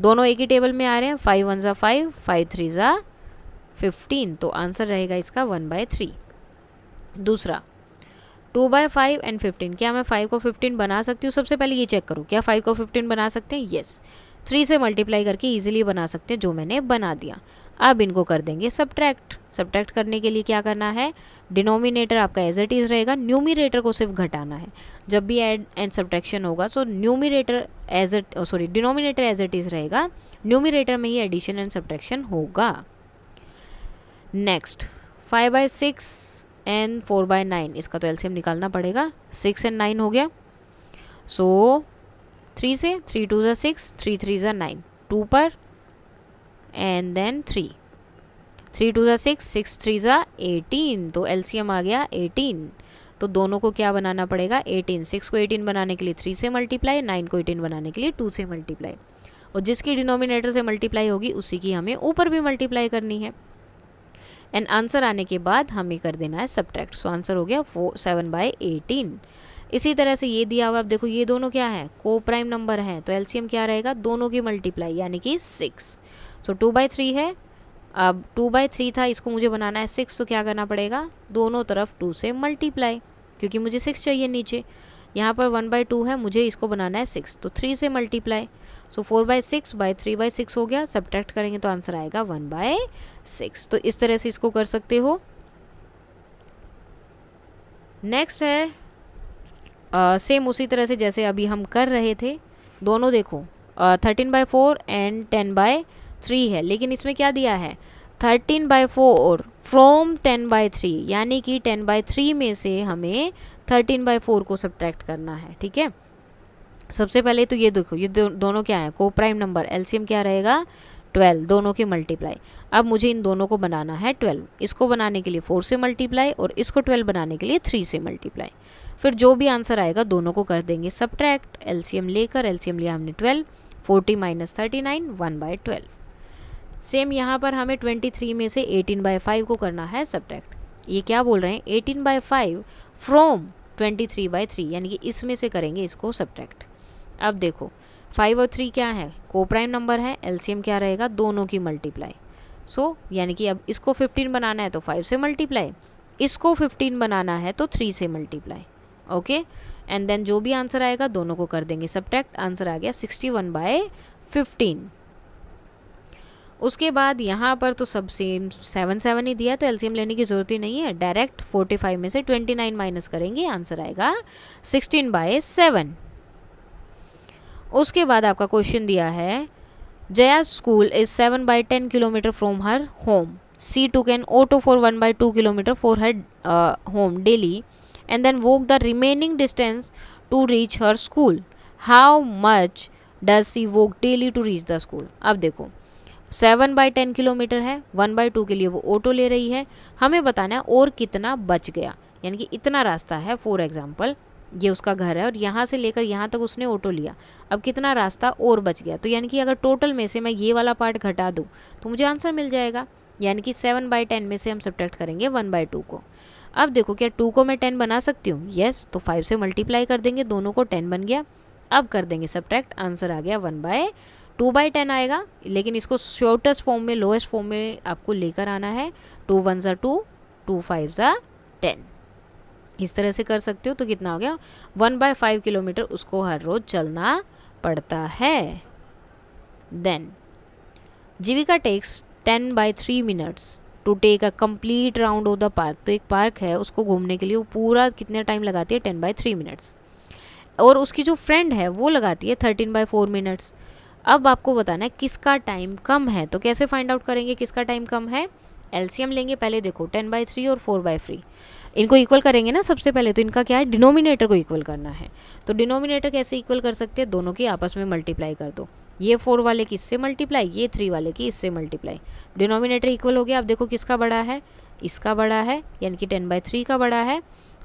दोनों एक ही टेबल में आ रहे हैं फाइव वन ज़ा फाइव फाइव थ्री ज़ा फिफ्टीन तो आंसर रहेगा इसका वन बाय थ्री दूसरा two by five and fifteen क्या मैं फाइव को फिफ्टीन बना सकती हूँ सबसे पहले ये चेक करूँ क्या फाइव को फिफ्टीन बना सकते हैं येस yes. थ्री से मल्टीप्लाई करके ईजिली बना सकते हैं जो मैंने बना दिया अब इनको कर देंगे सब्ट्रैक्ट सब्ट्रैक्ट करने के लिए क्या करना है डिनोमिनेटर आपका एज इट इज़ रहेगा न्यूमिरेटर को सिर्फ घटाना है जब भी एड एंड सब्ट्रैक्शन होगा so numerator as it sorry denominator as it is रहेगा न्यूमिरेटर में ही एडिशन एंड सब्ट्रैक्शन होगा next five by six and four by nine इसका तो एल्सियम निकालना पड़ेगा सिक्स एंड नाइन हो गया सो so, थ्री से थ्री टू ज़ा सिक्स थ्री थ्री ज़ा नाइन टू पर and then three three two ज़ा सिक्स सिक्स थ्री ज़ा एटीन तो एलसीएम आ गया एटीन तो दोनों को क्या बनाना पड़ेगा एटीन सिक्स को एटीन बनाने के लिए थ्री से मल्टीप्लाई नाइन को एटीन बनाने के लिए टू से मल्टीप्लाई और जिसकी डिनोमिनेटर से मल्टीप्लाई होगी उसी की हमें ऊपर भी मल्टीप्लाई करनी है एंड आंसर आने के बाद हमें कर देना है सब्ट्रैक्ट सो आंसर हो गया फोर सेवन बाई एटीन इसी तरह से ये दिया हुआ आप देखो ये दोनों क्या है को प्राइम नंबर है तो एलसीएम क्या रहेगा दोनों की मल्टीप्लाई यानी कि six so two by three है अब टू बाई थ्री था इसको मुझे बनाना है सिक्स तो क्या करना पड़ेगा दोनों तरफ टू से मल्टीप्लाई क्योंकि मुझे सिक्स चाहिए नीचे यहाँ पर वन बाई टू है मुझे इसको बनाना है सिक्स तो थ्री से multiply so four by six by three by six हो गया सब्ट्रैक्ट करेंगे तो आंसर आएगा वन बाय सिक्स तो इस तरह से इसको कर सकते हो नेक्स्ट है सेम उसी तरह से जैसे अभी हम कर रहे थे दोनों देखो thirteen by four and ten by three है लेकिन इसमें क्या दिया है thirteen by four from ten by three यानी कि टेन बाई थ्री में से हमें थर्टीन बाई फोर को सब्ट्रैक्ट करना है ठीक है सबसे पहले तो ये देखो ये दो, दोनों क्या है को प्राइम नंबर एलसीएम क्या रहेगा ट्वेल्व दोनों के मल्टीप्लाई अब मुझे इन दोनों को बनाना है ट्वेल्व इसको बनाने के लिए फोर से मल्टीप्लाई और इसको ट्वेल्व बनाने के लिए थ्री से मल्टीप्लाई फिर जो भी आंसर आएगा दोनों को कर देंगे सब्ट्रैक्ट एलसीएम लेकर एलसीएम लिया हमने twelve forty minus thirty nine one by twelve same यहाँ पर हमें ट्वेंटी थ्री में से एटीन बाई फाइव को करना है सब्ट्रैक्ट ये क्या बोल रहे हैं eighteen by five from twenty three by three यानी कि इसमें से करेंगे इसको सब्ट्रैक्ट अब देखो फाइव और थ्री क्या है कोप्राइम नंबर है एलसीएम क्या रहेगा दोनों की मल्टीप्लाई सो यानी कि अब इसको फिफ्टीन बनाना है तो फाइव से मल्टीप्लाई इसको फिफ्टीन बनाना है तो थ्री से मल्टीप्लाई ओके एंड देन जो भी आंसर आएगा दोनों को कर देंगे सब्ट्रैक्ट आंसर आ गया सिक्सटी वन बाय फिफ्टीन उसके बाद यहाँ पर तो सब सेम सेवन सेवन ही दिया तो एलसीएम लेने की ज़रूरत ही नहीं है डायरेक्ट फोर्टी फाइव में से ट्वेंटी नाइन माइनस करेंगे आंसर आएगा सिक्सटीन बाय सेवन उसके बाद आपका क्वेश्चन दिया है Jaya school is seven by ten kilometre from her home she to can auto for one by two kilometre for her home daily and then walk the remaining distance to reach her school how much does she walk daily to reach the school अब देखो seven by ten kilometre है one by two के लिए वो auto ले रही है हमें बताना है और कितना बच गया यानी कि इतना रास्ता है फॉर एग्जाम्पल ये उसका घर है और यहाँ से लेकर यहाँ तक उसने ऑटो लिया अब कितना रास्ता और बच गया तो यानी कि अगर टोटल में से मैं ये वाला पार्ट घटा दूँ तो मुझे आंसर मिल जाएगा यानी कि सेवन बाई टेन में से हम सब्ट्रैक्ट करेंगे वन बाई टू को अब देखो क्या टू को मैं टेन बना सकती हूँ येस तो फाइव से मल्टीप्लाई कर देंगे दोनों को टेन बन गया अब कर देंगे सब्ट्रैक्ट आंसर आ गया one by two by ten आएगा लेकिन इसको शॉर्टेस्ट फॉर्म में लोएस्ट फॉर्म में आपको लेकर आना है टू वन ज़ा टू टू फाइव ज़ा टेन इस तरह से कर सकते हो तो कितना हो गया वन बाय फाइव किलोमीटर उसको हर रोज़ चलना पड़ता है then Jeevika takes ten by three minutes to take a complete round of the park तो एक पार्क है उसको घूमने के लिए वो पूरा कितने टाइम लगाती है टेन बाई थ्री मिनट्स और उसकी जो फ्रेंड है वो लगाती है थर्टीन बाई फोर मिनट्स अब आपको बताना है किसका टाइम कम है तो कैसे फाइंड आउट करेंगे किसका टाइम कम है एलसीएम लेंगे पहले देखो टेन बाई थ्री और फोर बाई थ्री इनको इक्वल करेंगे ना सबसे पहले तो इनका क्या है डिनोमिनेटर को इक्वल करना है तो डिनोमिनेटर कैसे इक्वल कर सकते हैं दोनों की आपस में मल्टीप्लाई कर दो ये फोर वाले की इससे मल्टीप्लाई ये थ्री वाले की इससे मल्टीप्लाई डिनोमिनेटर इक्वल हो गया आप देखो किसका बड़ा है इसका बड़ा है यानी कि टेन बाई थ्री का बड़ा है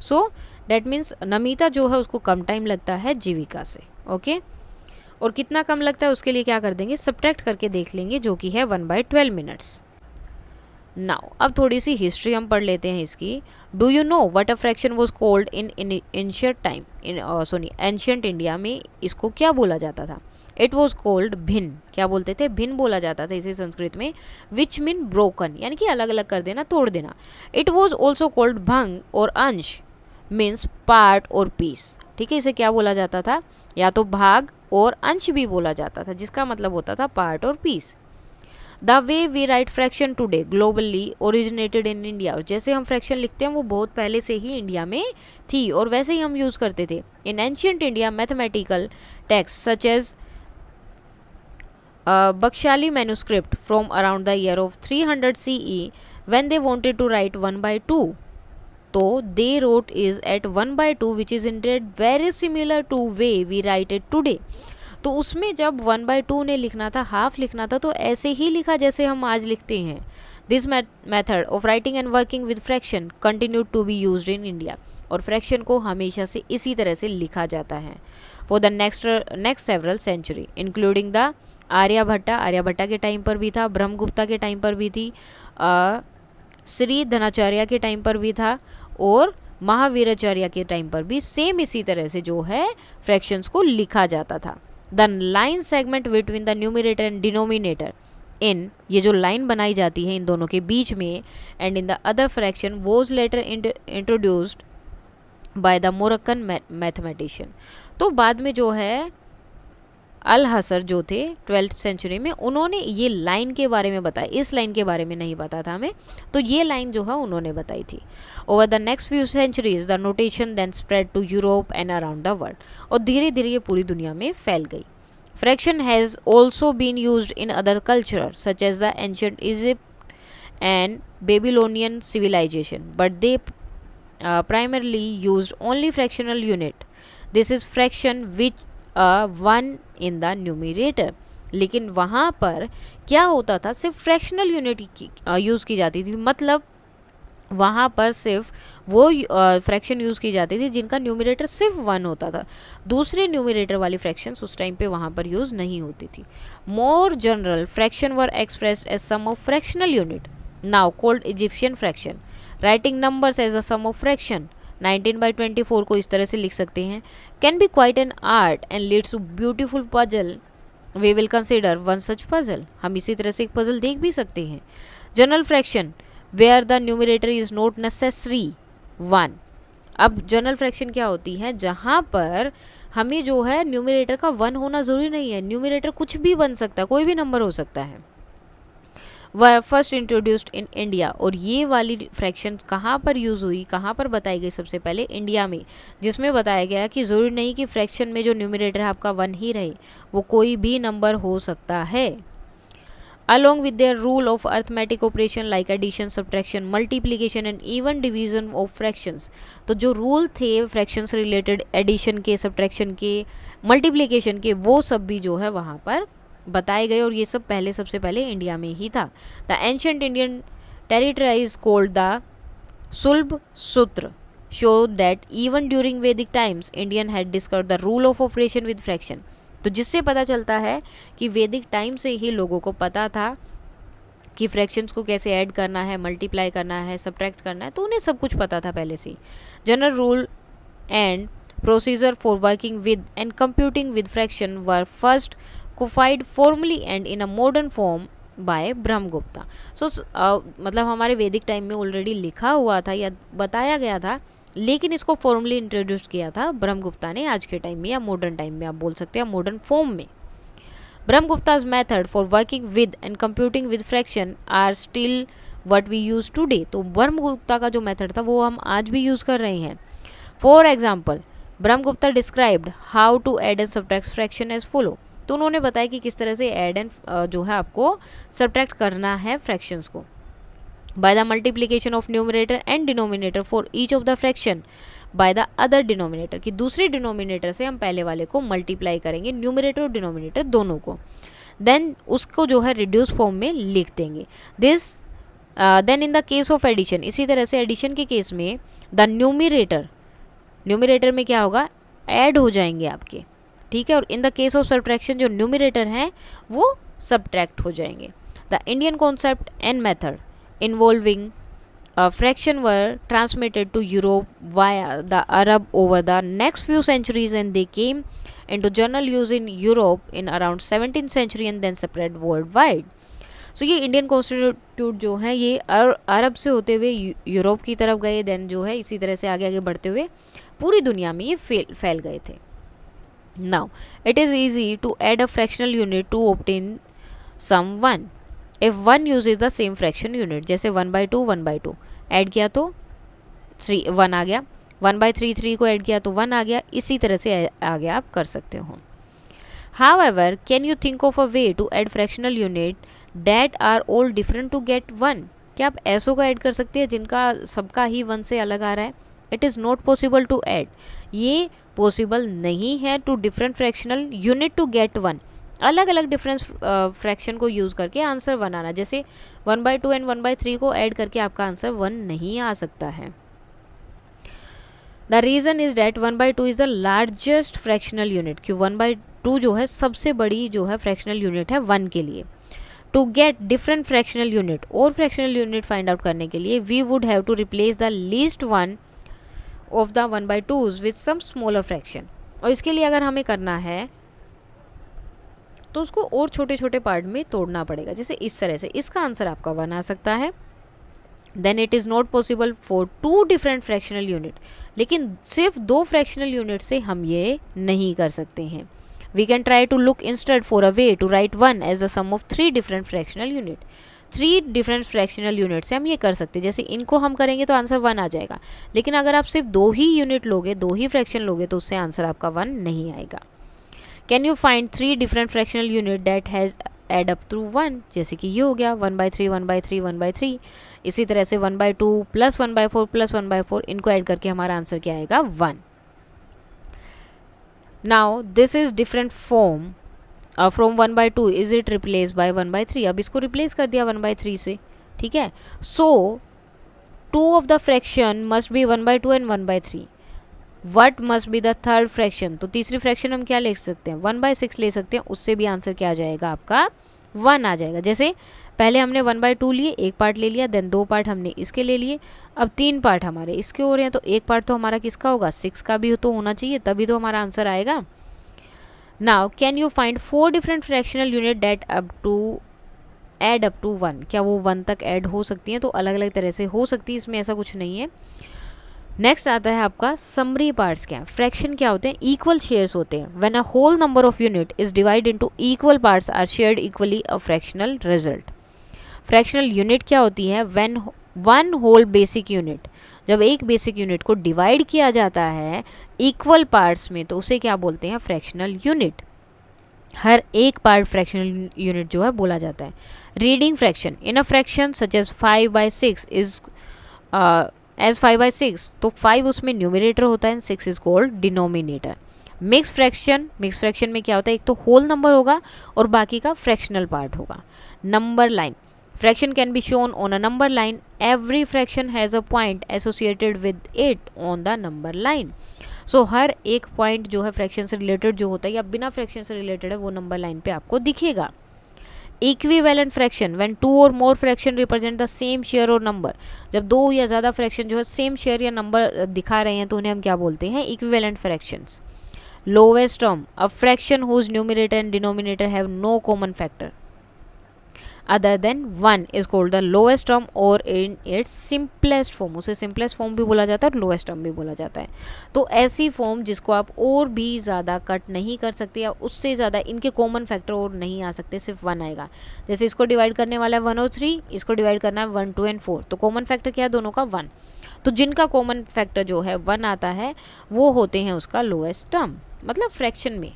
सो डैट मीन्स नमिता जो है उसको कम टाइम लगता है जीविका से ओके okay? और कितना कम लगता है उसके लिए क्या कर देंगे सब्ट्रैक्ट करके देख लेंगे जो कि है one by twelve minutes now अब थोड़ी सी हिस्ट्री हम पढ़ लेते हैं इसकी do you know what a fraction was called in ancient time in sorry ancient India में इसको क्या बोला जाता था इट वॉज कोल्ड भिन क्या बोलते थे भिन बोला जाता था इसे संस्कृत में विच मीन ब्रोकन यानी कि अलग अलग कर देना तोड़ देना इट वॉज ऑल्सो कोल्ड भंग और अंश मीन्स पार्ट और पीस ठीक है इसे क्या बोला जाता था या तो भाग और अंश भी बोला जाता था जिसका मतलब होता था पार्ट और piece the way we write fraction today globally originated in India और जैसे हम फ्रैक्शन लिखते हैं वो बहुत पहले से ही इंडिया में थी और वैसे ही हम यूज़ करते थे in ancient India mathematical texts such as Bakhshali manuscript from around the year of 300 when they wanted to write one by two तो they wrote is at one by two which is in indeed very similar to way we write it today तो उसमें जब one by to ने लिखना था half लिखना था तो ऐसे ही लिखा जैसे हम आज लिखते हैं this method of writing and working with fraction continue to be use in India और फ्रैक्शन को हमेशा से इसी तरह से लिखा जाता है for the next next several century including the Aryabhata Aryabhata के टाइम पर भी था ब्रह्मगुप्ता के टाइम पर भी थी श्री धनाचार्य के टाइम पर भी था और महावीराचार्य के टाइम पर भी सेम इसी तरह से जो है फ्रैक्शंस को लिखा जाता था the line segment between the numerator and denominator in ये जो लाइन बनाई जाती है इन दोनों के बीच में and in the other fraction was later introduced by the Moroccan mathematician तो बाद में जो है अल हसर जो थे ट्वेल्थ सेंचुरी में उन्होंने ये लाइन के बारे में बताया इस लाइन के बारे में नहीं पता था हमें तो ये लाइन जो है उन्होंने बताई थी over the next few centuries the notation then spread to Europe and around the world और धीरे धीरे ये पूरी दुनिया में फैल गई fraction has also been use in other culture such as the ancient Egypt and Babylonian civilisation but they primarily use only fractional unit this is fraction which one in the numerator लेकिन वहाँ पर क्या होता था सिर्फ fractional unit की use की जाती थी मतलब वहाँ पर सिर्फ वो फ्रैक्शन यूज़ की जाती थी जिनका न्यूमिरेटर सिर्फ वन होता था दूसरे न्यूमिरेटर वाली फ्रैक्शन उस टाइम पे वहाँ पर यूज़ नहीं होती थी more general fraction were express as sum of fractional unit now called Egyptian fraction writing numbers as a sum of fraction nineteen by twenty four को इस तरह से लिख सकते हैं can be quite an art and leads to beautiful puzzle we will consider one such puzzle हम इसी तरह से एक पजल देख भी सकते हैं general fraction where the numerator is not necessary one अब जनरल फ्रैक्शन क्या होती है जहाँ पर हमें जो है न्यूमिनेटर का वन होना ज़रूरी नहीं है न्यूमिनेटर कुछ भी बन सकता है कोई भी नंबर हो सकता है फर्स्ट इंट्रोड्यूस्ड इन इंडिया और ये वाली फ्रैक्शन कहाँ पर यूज़ हुई कहाँ पर बताई गई सबसे पहले इंडिया में जिसमें बताया गया कि ज़रूरी नहीं कि फ्रैक्शन में जो न्यूमिनेटर है आपका वन ही रहे वो कोई भी नंबर हो सकता है along with their rule of arithmetic operation like addition subtraction multiplication and even division of fractions तो जो रूल थे फ्रैक्शंस रिलेटेड एडिशन के सब्ट्रैक्शन के मल्टीप्लीकेशन के वो सब भी जो है वहाँ पर बताए गए और ये सब पहले सबसे पहले इंडिया में ही था the ancient Indian treatises called the Sulba Sutra show that even during Vedic times Indian had discover the rule of operation with fraction तो जिससे पता चलता है कि वैदिक टाइम से ही लोगों को पता था कि फ्रैक्शंस को कैसे ऐड करना है मल्टीप्लाई करना है सब्ट्रैक्ट करना है तो उन्हें सब कुछ पता था पहले से general rule and procedure for working with and computing with fraction were first codified formally and in a modern form by Brahmagupta so मतलब हमारे वैदिक टाइम में ऑलरेडी लिखा हुआ था या बताया गया था लेकिन इसको फॉर्मली इंट्रोड्यूस किया था ब्रह्मगुप्ता ने आज के टाइम में या मॉडर्न टाइम में आप बोल सकते हैं मॉडर्न फॉर्म में Brahmagupta's method for working with and computing with fraction are still what we use today तो ब्रह्मगुप्ता का जो मेथड था वो हम आज भी यूज़ कर रहे हैं for example Brahmagupta described how to add and subtract fraction as follow तो उन्होंने बताया कि किस तरह से एड एंड जो है आपको सब्ट्रैक्ट करना है फ्रैक्शंस को by the multiplication of numerator and denominator for each of the fraction by the other denominator कि दूसरे डिनोमिनेटर से हम पहले वाले को मल्टीप्लाई करेंगे न्यूमिनेटर और डिनोमिनेटर दोनों को देन उसको जो है रिड्यूस फॉर्म में लिख देंगे this then in the case of addition इसी तरह से एडिशन के केस में द न्यूमिरेटर न्यूमिरेटर में क्या होगा एड हो जाएंगे आपके ठीक है और in the case of subtraction जो न्यूमिनेटर हैं वो सब्ट्रैक्ट हो जाएंगे the Indian concept and method involving fraction were transmitted to Europe via the Arab over the next few centuries and they came general use in Europe in around seventeen century and then then worldwide so ये Indian constitute जो है ये अरब से होते हुए Europe की तरफ गए देन जो है इसी तरह से आगे आगे बढ़ते हुए पूरी दुनिया में ये फैल गए थे Now, it is easy to add a fractional unit to obtain sum 1. If 1 uses the same fraction unit, jaise 1 by 2, 1 by 2. add kiya to 3, 1 aa gaya 1 by 3, 3 ko add kiya to 1 aa gaya isi tarah se aa gaya aap kar sakte ho However, can you think of a way to add fractional unit that are all different to get 1? क्या आप ऐसो को add कर सकते हैं जिनका सबका ही one से अलग आ रहा है? It is not possible to add ये पॉसिबल नहीं है two different fractional unit to get one अलग अलग डिफरेंस फ्रैक्शन को यूज़ करके आंसर वन आना जैसे one by two and one by three को ऐड करके आपका आंसर वन नहीं आ सकता है the reason is that one by two is the largest fractional unit क्यों वन बाई टू जो है सबसे बड़ी जो है फ्रैक्शनल यूनिट है वन के लिए to get different fractional unit और फ्रैक्शनल यूनिट फाइंड आउट करने के लिए we would have to replace the least one of the one by twos with some smaller fraction और इसके लिए अगर हमें करना है तो उसको और छोटे छोटे पार्ट में तोड़ना पड़ेगा जैसे इस तरह से इसका आंसर आपका वन आ सकता है then it is not possible for two different fractional unit लेकिन सिर्फ दो फ्रैक्शनल यूनिट से हम ये नहीं कर सकते हैं we can try to look instead for a way to write one as the sum of three different fractional unit three different fractional unit से हम ये कर सकते हैं जैसे इनको हम करेंगे तो आंसर वन आ जाएगा लेकिन अगर आप सिर्फ दो ही यूनिट लोगे दो ही फ्रैक्शन लोगे तो उससे आंसर आपका वन नहीं आएगा can you find three different fractional unit that has add up through one जैसे कि ये हो गया one by three one by three one by three इसी तरह से one by two plus one by four plus one by four इनको add करके हमारा आंसर क्या आएगा one now this is different form from one by two is it replace by one by three अब इसको रिप्लेस कर दिया one by three से ठीक है so two of the fraction must be one by two and one by three what must be the third fraction तो तीसरी fraction हम क्या ले सकते हैं वन बाई सिक्स ले सकते हैं उससे भी आंसर क्या आ जाएगा आपका वन आ जाएगा जैसे पहले हमने वन बाई टू लिए एक पार्ट ले लिया देन दो पार्ट हमने इसके ले लिए अब तीन पार्ट हमारे इसके हो रहे हैं तो एक पार्ट तो हमारा किसका होगा सिक्स का भी तो होना चाहिए तभी तो हमारा आंसर आएगा now can you find four different fractional unit that up to add up to one क्या वो वन तक ऐड हो सकती हैं तो अलग अलग तरह से हो सकती है इसमें ऐसा कुछ नहीं है नेक्स्ट आता है आपका समरी पार्ट्स क्या फ्रैक्शन क्या होते हैं इक्वल शेयर्स होते हैं when a whole number of unit is divide into equal parts are shared equally a fractional result fractional unit क्या होती है when one whole basic unit जब एक बेसिक यूनिट को डिवाइड किया जाता है इक्वल पार्ट्स में तो उसे क्या बोलते हैं फ्रैक्शनल यूनिट हर एक पार्ट फ्रैक्शनल यूनिट जो है बोला जाता है reading fraction in a fraction such as five by six is as five by six तो फाइव उसमें न्यूमिनेटर होता है six is called denominator mix fraction mix fraction में क्या होता है एक तो होल नंबर होगा और बाकी का फ्रैक्शनल पार्ट होगा number line fraction can be shown on a number line every fraction has a point associated with it on the number line so so, हर एक पॉइंट जो है फ्रैक्शन से रिलेटेड जो होता है या बिना फ्रैक्शन से रिलेटेड है वो नंबर लाइन पे आपको दिखेगा equivalent fraction when two or more fraction represent the same share or number जब दो या ज़्यादा फ्रैक्शन जो है सेम शेयर या नंबर दिखा रहे हैं तो उन्हें हम क्या बोलते हैं equivalent fraction lowest term a fraction whose numerator and denominator have no common factor other than one is called the lowest term or in its simplest form उसे सिंपलेस्ट फॉर्म भी बोला जाता है और लोएस्ट टर्म भी बोला जाता है तो ऐसी फॉर्म जिसको आप और भी ज़्यादा कट नहीं कर सकते या उससे ज़्यादा इनके कॉमन फैक्टर और नहीं आ सकते सिर्फ वन आएगा जैसे इसको डिवाइड करने वाला है वन और थ्री इसको डिवाइड करना है वन टू एंड फोर तो कॉमन फैक्टर क्या है दोनों का वन तो जिनका कॉमन फैक्टर जो है वन आता है वो होते हैं उसका लोएस्ट टर्म मतलब फ्रैक्शन में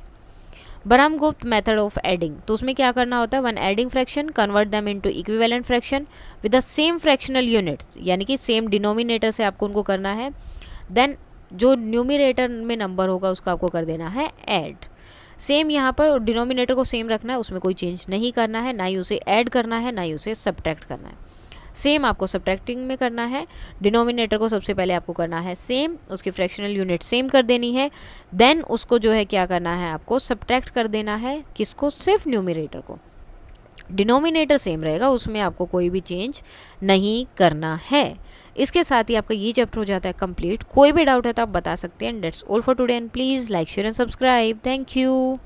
बराम गुप्त मेथड ऑफ एडिंग तो उसमें क्या करना होता है one adding fraction convert them to equivalent fraction with the same fractional units यानी कि सेम डिनोमिनेटर से आपको उनको करना है देन जो न्यूमिनेटर में नंबर होगा उसको आपको कर देना है ऐड सेम यहाँ पर डिनोमिनेटर को सेम रखना है उसमें कोई चेंज नहीं करना है ना ही उसे ऐड करना है ना ही उसे सब्ट्रैक्ट करना है सेम आपको सब्ट्रैक्टिंग में करना है डिनोमिनेटर को सबसे पहले आपको करना है सेम उसकी फ्रैक्शनल यूनिट सेम कर देनी है देन उसको जो है क्या करना है आपको सब्ट्रैक्ट कर देना है किसको सिर्फ न्यूमिनेटर को डिनोमिनेटर सेम रहेगा उसमें आपको कोई भी चेंज नहीं करना है इसके साथ ही आपका ये चैप्टर हो जाता है कंप्लीट कोई भी डाउट है तो आप बता सकते हैं that's all for today and please like share and subscribe thank you